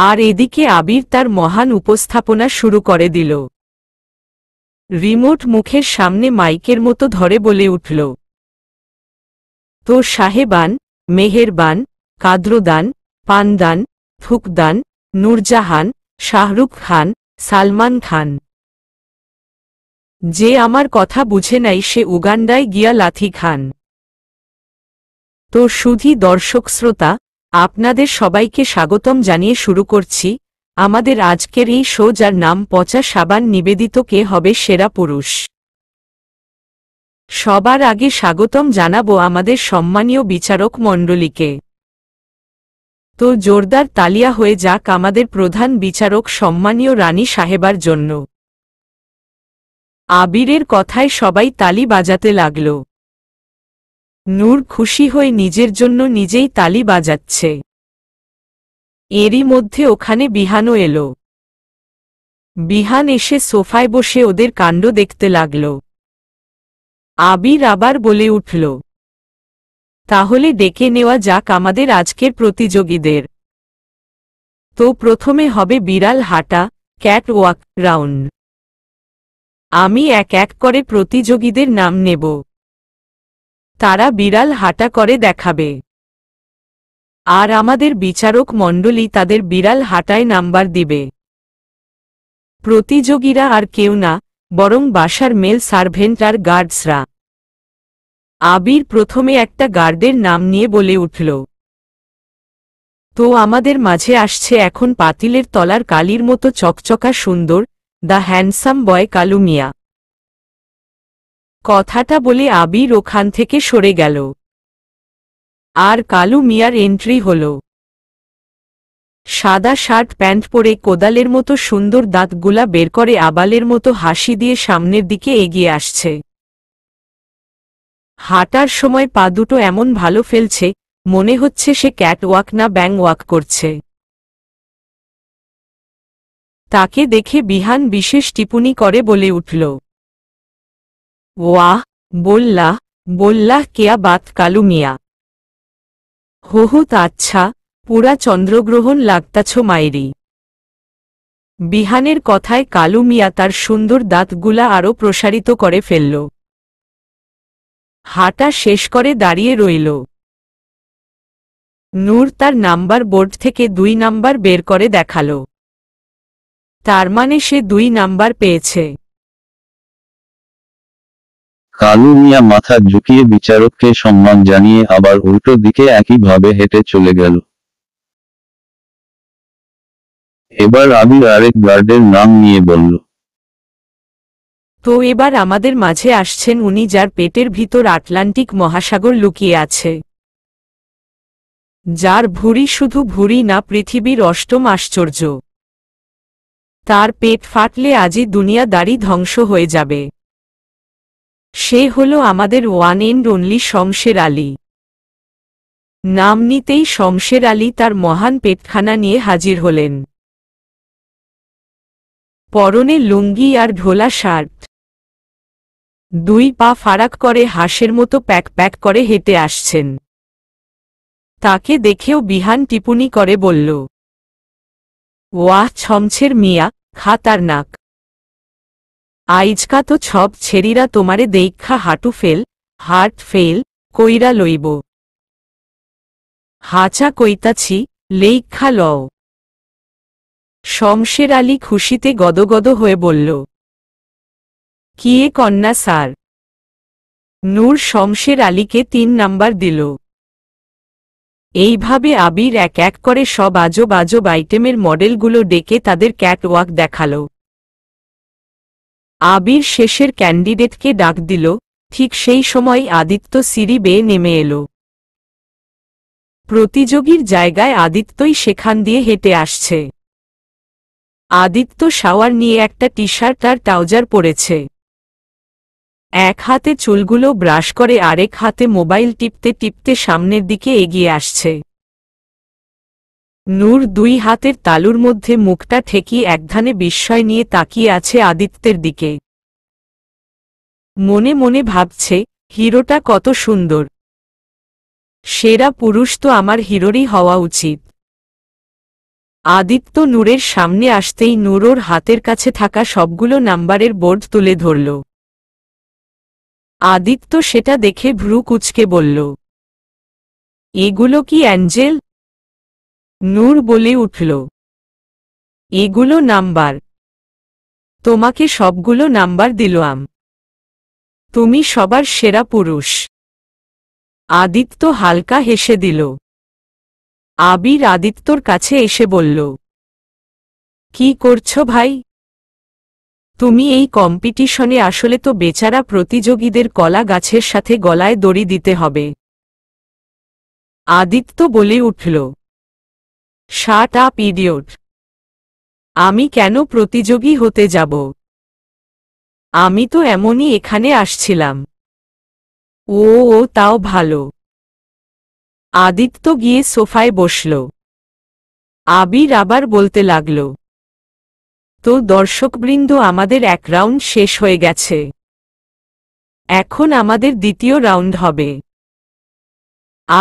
আর এদিকে আবির তার মহান উপস্থাপনা শুরু করে দিল রিমোট মুখের সামনে মাইকের মতো ধরে বলে উঠল তো সাহেবান মেহেরবান কাদ্রদান পানদান থুকদান নূরজাহান শাহরুখ খান সালমান খান যে আমার কথা বুঝে নাই সে উগান্ডায় গিয়া লাথি খান তো সুধি দর্শক শ্রোতা আপনাদের সবাইকে স্বাগতম জানিয়ে শুরু করছি আমাদের আজকের এই শো যার নাম পচা সাবান নিবেদিত কে হবে সেরা পুরুষ সবার আগে স্বাগতম জানাবো আমাদের সম্মানীয় বিচারক মণ্ডলীকে তো জোরদার তালিয়া হয়ে যাক আমাদের প্রধান বিচারক সম্মানীয় রানী সাহেবার জন্য আবিরের কথায় সবাই তালি বাজাতে লাগল নূর খুশি হয়ে নিজের জন্য নিজেই তালি বাজাচ্ছে এরই মধ্যে ওখানে বিহানও এলো বিহান এসে সোফায় বসে ওদের কাণ্ড দেখতে লাগল আবির আবার বলে উঠল তাহলে ডেকে নেওয়া যাক আমাদের আজকের প্রতিযোগীদের তো প্রথমে হবে বিড়াল হাঁটা ক্যাট ওয়াক রাউন্ড আমি এক এক করে প্রতিযোগীদের নাম নেব তারা বিড়াল হাঁটা করে দেখাবে আর আমাদের বিচারক মণ্ডলী তাদের বিড়াল হাঁটায় নাম্বার দিবে প্রতিযোগীরা আর কেউ না বরং বাসার মেল সার্ভেন্ট আর গার্ডসরা আবির প্রথমে একটা গার্ডের নাম নিয়ে বলে উঠল তো আমাদের মাঝে আসছে এখন পাতিলের তলার কালির মতো চকচকা সুন্দর the handsome boy Kalu Miya কথাটা বলে আবির ওখান থেকে সরে গেল আর কালু মিয়ার এন্ট্রি হল সাদা শার্ট প্যান্ট পরে কোদালের মতো সুন্দর দাঁতগুলা বের করে আবালের মতো হাসি দিয়ে সামনের দিকে এগিয়ে আসছে হাঁটার সময় পা দুটো এমন ভালো ফেলছে মনে হচ্ছে সে ক্যাট ওয়াক না ব্যাং ওয়াক করছে তাকে দেখে বিহান বিশেষ টিপুনি করে বলে উঠল ওয়াহ বললা বললা কেয়া বাত কালু মিয়া হোহুত আচ্ছা পুরা চন্দ্রগ্রহণ লাগতাছ মায়েরি বিহানের কথায় কালু মিয়া তার সুন্দর দাঁতগুলা আরও প্রসারিত করে ফেলল হাঁটা শেষ করে দাঁড়িয়ে রইল নূর তার নাম্বার বোর্ড থেকে দুই নাম্বার বের করে দেখালো তার মানে সে দুই নাম্বার পেয়েছে কালু মিয়া মাথা ঝুঁকিয়ে বিচারককে সম্মান জানিয়ে আবার উল্টো দিকে একইভাবে হেঁটে চলে গেল এবার আবির আরেক গার্ডের নাম নিয়ে বলল তো এবার আমাদের মাঝে আসছেন উনি যার পেটের ভিতর আটলান্টিক মহাসাগর লুকিয়ে আছে যার ভুরি শুধু ভুরি না পৃথিবীর অষ্টম আশ্চর্য তার পেট ফাটলে আজই দুনিয়াদারি ধ্বংস হয়ে যাবে সে হল আমাদের one and only Shamsher Ali নাম নিতেই শমশের আলী তার মহান পেটখানা নিয়ে হাজির হলেন পরনে লুঙ্গি আর ঢোলা শার্ট দুই পা ফারাক করে হাঁসের মতো প্যাক প্যাক করে হেঁটে আসছেন তাকে দেখেও বিহান টিপুনি করে বলল ওয়াহ ছমছের মিয়া খাতারনাক আইজকা তো ছব ছেড়িরা তোমারে দেইক্ষা হাঁটু ফেল হার্ট ফেল কইরা লইব হাঁচা কইতাছি লেইখা লও শমশের আলী খুশিতে গদগদ হয়ে বলল কিয়ে কন্যা স্যার নূর শমশের আলীকে তিন নাম্বার দিল এইভাবে আবির এক এক করে সব আজব আজব আইটেমের মডেলগুলো ডেকে তাদের ক্যাটওয়াক দেখাল আবির শেষের ক্যান্ডিডেটকে ডাক দিল ঠিক সেই সময় আদিত্য সিঁড়ি বেয়ে নেমে এল প্রতিযোগীর জায়গায় আদিত্যই সেখান দিয়ে হেঁটে আসছে আদিত্য শাওয়ার নিয়ে একটা টি শার্ট আর ট্রাউজার পরেছে এক হাতে চুলগুলো ব্রাশ করে আরেক হাতে মোবাইল টিপতে টিপতে সামনের দিকে এগিয়ে আসছে নূর দুই হাতের তালুর মধ্যে মুখটা ঠেকিয়ে একধানে বিস্ময় নিয়ে তাকিয়ে আছে আদিত্যের দিকে মনে মনে ভাবছে হিরোটা কত সুন্দর সেরা পুরুষ তো আমার হিরোরই হওয়া উচিত আদিত্য নূরের সামনে আসতেই নূরোর হাতের কাছে থাকা সবগুলো নাম্বারের বোর্ড তুলে ধরল আদিত্য সেটা দেখে ভ্রু কুচকে বলল এগুলো কি অ্যাঞ্জেল নূর বলে উঠল এগুলো নাম্বার তোমাকে সবগুলো নাম্বার দিলাম তুমি সবার সেরা পুরুষ আদিত্য হালকা হেসে দিল আবির আদিত্যর কাছে এসে বলল কি করছো ভাই তুমি এই কম্পিটিশনে আসলে তো বেচারা প্রতিযোগীদের কলা গাছের সাথে গলায় দড়ি দিতে হবে আদিত্য বলে উঠল শার্ট আপ ইডিওট আমি কেন প্রতিযোগী হতে যাব আমি তো এমনই এখানে আসছিলাম ও ও তাও ভালো আদিত্য গিয়ে সোফায় বসল আবির আবার বলতে লাগলো তো দর্শকবৃন্দ আমাদের এক রাউন্ড শেষ হয়ে গেছে এখন আমাদের দ্বিতীয় রাউন্ড হবে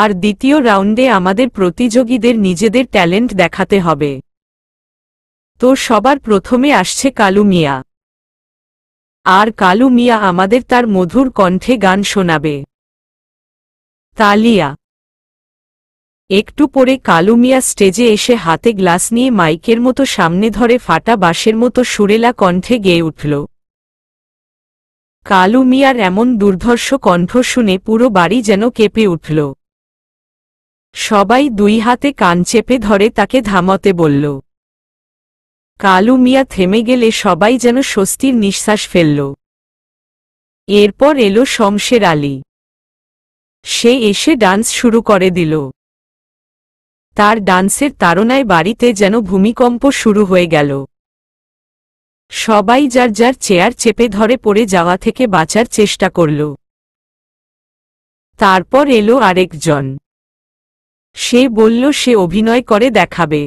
আর দ্বিতীয় রাউন্ডে আমাদের প্রতিযোগীদের নিজেদের ট্যালেন্ট দেখাতে হবে তো সবার প্রথমে আসছে কালু মিয়া আর কালু মিয়া আমাদের তার মধুর কণ্ঠে গান শোনাবে তালিয়া একটু পরে কালু মিয়া স্টেজে এসে হাতে গ্লাস নিয়ে মাইকের মতো সামনে ধরে ফাটা বাঁশের মতো সুরেলা কণ্ঠে গেয়ে উঠল কালু মিয়ার এমন দুর্ধর্ষ কণ্ঠ শুনে পুরো বাড়ি যেন কেঁপে উঠল সবাই দুই হাতে কান চেপে ধরে তাকে ধামতে বলল কালু মিয়া থেমে গেলে সবাই যেন স্বস্তির নিঃশ্বাস ফেলল এরপর এলো শমশের আলী সে এসে ডান্স শুরু করে দিল তার ডান্সের তাড়নায় বাড়িতে যেন ভূমিকম্প শুরু হয়ে গেল সবাই যার যার চেয়ার চেপে ধরে পড়ে যাওয়া থেকে বাঁচার চেষ্টা করল তারপর এলো আরেকজন সে বলল সে অভিনয় করে দেখাবে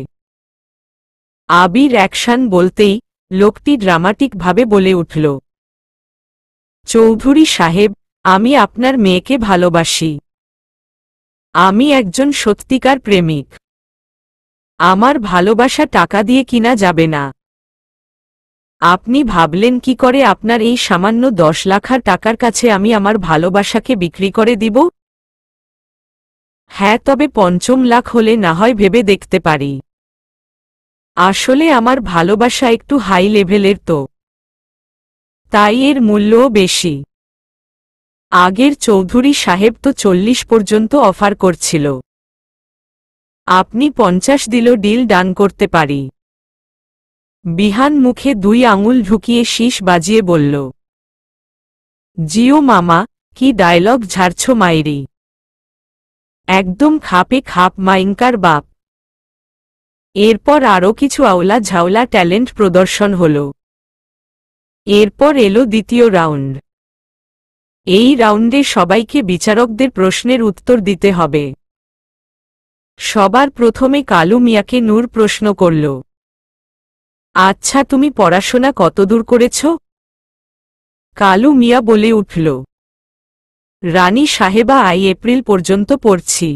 আবির অ্যাকশান বলতেই লোকটি ড্রামাটিকভাবে বলে উঠল চৌধুরী সাহেব আমি আপনার মেয়েকে ভালোবাসি আমি একজন সত্যিকার প্রেমিক আমার ভালোবাসা টাকা দিয়ে কিনা যাবে না আপনি ভাবলেন কি করে আপনার এই সামান্য দশ লাখার টাকার কাছে আমি আমার ভালোবাসাকে বিক্রি করে দিব হ্যাঁ তবে পঞ্চম লাখ হলে না হয় ভেবে দেখতে পারি আসলে আমার ভালোবাসা একটু হাই লেভেলের তো তাই এর মূল্যও বেশি আগের চৌধুরী সাহেব তো চল্লিশ পর্যন্ত অফার করছিল আপনি পঞ্চাশ দিল ডিল ডান করতে পারি বিহান মুখে দুই আঙুল ঢুকিয়ে শীষ বাজিয়ে বলল জিও মামা কি ডায়লগ ঝাড়ছ মাইরি একদম খাপে খাপ মাইঙ্কার বাপ এরপর আরও কিছু আওলা ঝাওলা ট্যালেন্ট প্রদর্শন হল এরপর এলো দ্বিতীয় রাউন্ড এই রাউন্ডে সবাইকে বিচারকদের প্রশ্নের উত্তর দিতে হবে সবার প্রথমে কালু মিয়াকে নূর প্রশ্ন করল আচ্ছা তুমি পড়াশোনা কতদূর করেছ কালু মিয়া বলে উঠল রানী সাহেবা আই এপ্রিল পর্যন্ত পড়ছি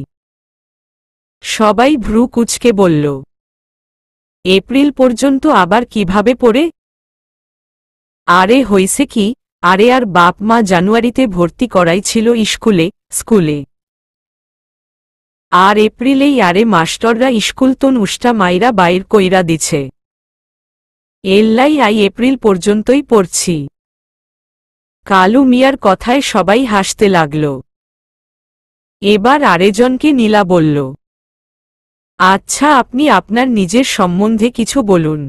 সবাই ভ্রু কুচকে বলল এপ্রিল পর্যন্ত আবার কিভাবে পড়ে আরে হইছে কি আরে আর বাপ মা জানুয়ারিতে ভর্তি করাই ছিল স্কুলে স্কুলে আর এপ্রিলেই আরে মাস্টররা স্কুল তন উষ্টা মাইরা বাইর কইরা দিছে এল্লাই আই এপ্রিল পর্যন্তই পড়ছি কালু মিয়ার কথায় সবাই হাসতে লাগল এবার আরেজনকে নীলা বলল আচ্ছা আপনি আপনার নিজের সম্বন্ধে কিছু বলুন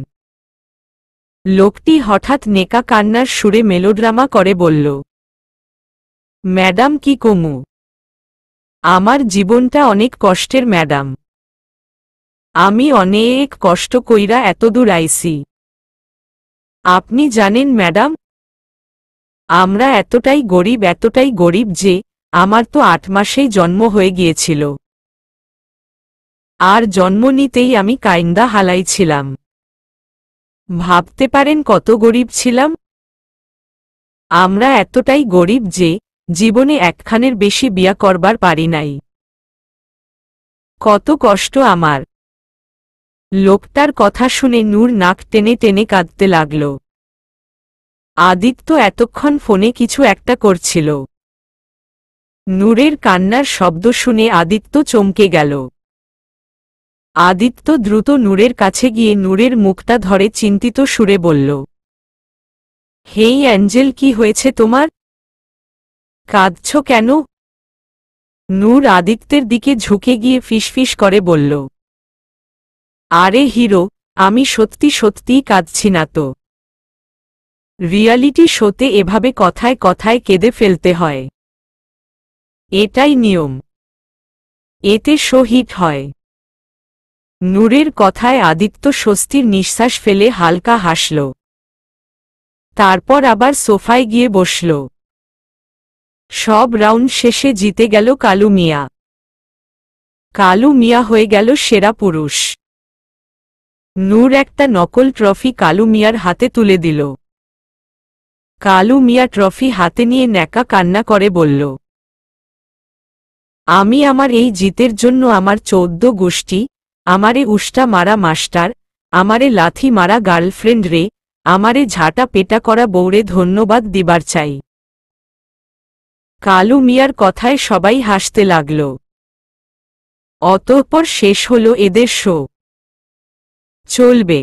লোকটি হঠাৎ নেকা কান্নার সুরে মেলোড্রামা করে বলল ম্যাডাম কি কমু আমার জীবনটা অনেক কষ্টের ম্যাডাম আমি অনেক কষ্ট কইরা এতদূর আইসি আপনি জানেন ম্যাডাম আমরা এতটাই গরিব এতটাই গরিব যে আমার তো আট মাসেই জন্ম হয়ে গিয়েছিল আর জন্ম নিতেই আমি কাইন্দা হালাইছিলাম ভাবতে পারেন কত গরিব ছিলাম আমরা এতটাই গরিব যে জীবনে একখানের বেশি বিয়া করবার পারি নাই কত কষ্ট আমার লোকটার কথা শুনে নূর নাক টেনে টেনে কাঁদতে লাগল আদিত্য এতক্ষণ ফোনে কিছু একটা করছিল নূরের কান্নার শব্দ শুনে আদিত্য চমকে গেল আদিত্য দ্রুত নূরের কাছে গিয়ে নূরের মুখটা ধরে চিন্তিত সুরে বলল হেই অ্যাঞ্জেল কি হয়েছে তোমার কাঁদছ কেন নূর আদিত্যের দিকে ঝুঁকে গিয়ে ফিসফিস করে বলল আরে হিরো আমি সত্যি সত্যিই কাঁদছি না তো রিয়ালিটি শোতে এভাবে কথায় কথায় কেঁদে ফেলতে হয় এটাই নিয়ম এতে শো হিট হয় নূরের কথায় আদিত্য স্বস্তির নিঃশ্বাস ফেলে হালকা হাসল তারপর আবার সোফায় গিয়ে বসল সব রাউন্ড শেষে জিতে গেল কালু মিয়া কালু মিয়া হয়ে গেল সেরা পুরুষ নূর একটা নকল ট্রফি কালু মিয়ার হাতে তুলে দিল কালু মিয়া ট্রফি হাতে নিয়ে ন্যাকা কান্না করে বলল আমি আমার এই জিতের জন্য আমার চৌদ্দ গোষ্ঠী আমারে উষ্টা মারা মাস্টার আমারে লাথি মারা গার্লফ্রেন্ড রে আমারে ঝাঁটা পেটা করা বৌরে ধন্যবাদ দিবার চাই কালু মিয়ার কথায় সবাই হাসতে লাগল অতঃপর শেষ হল এদের শো চলবে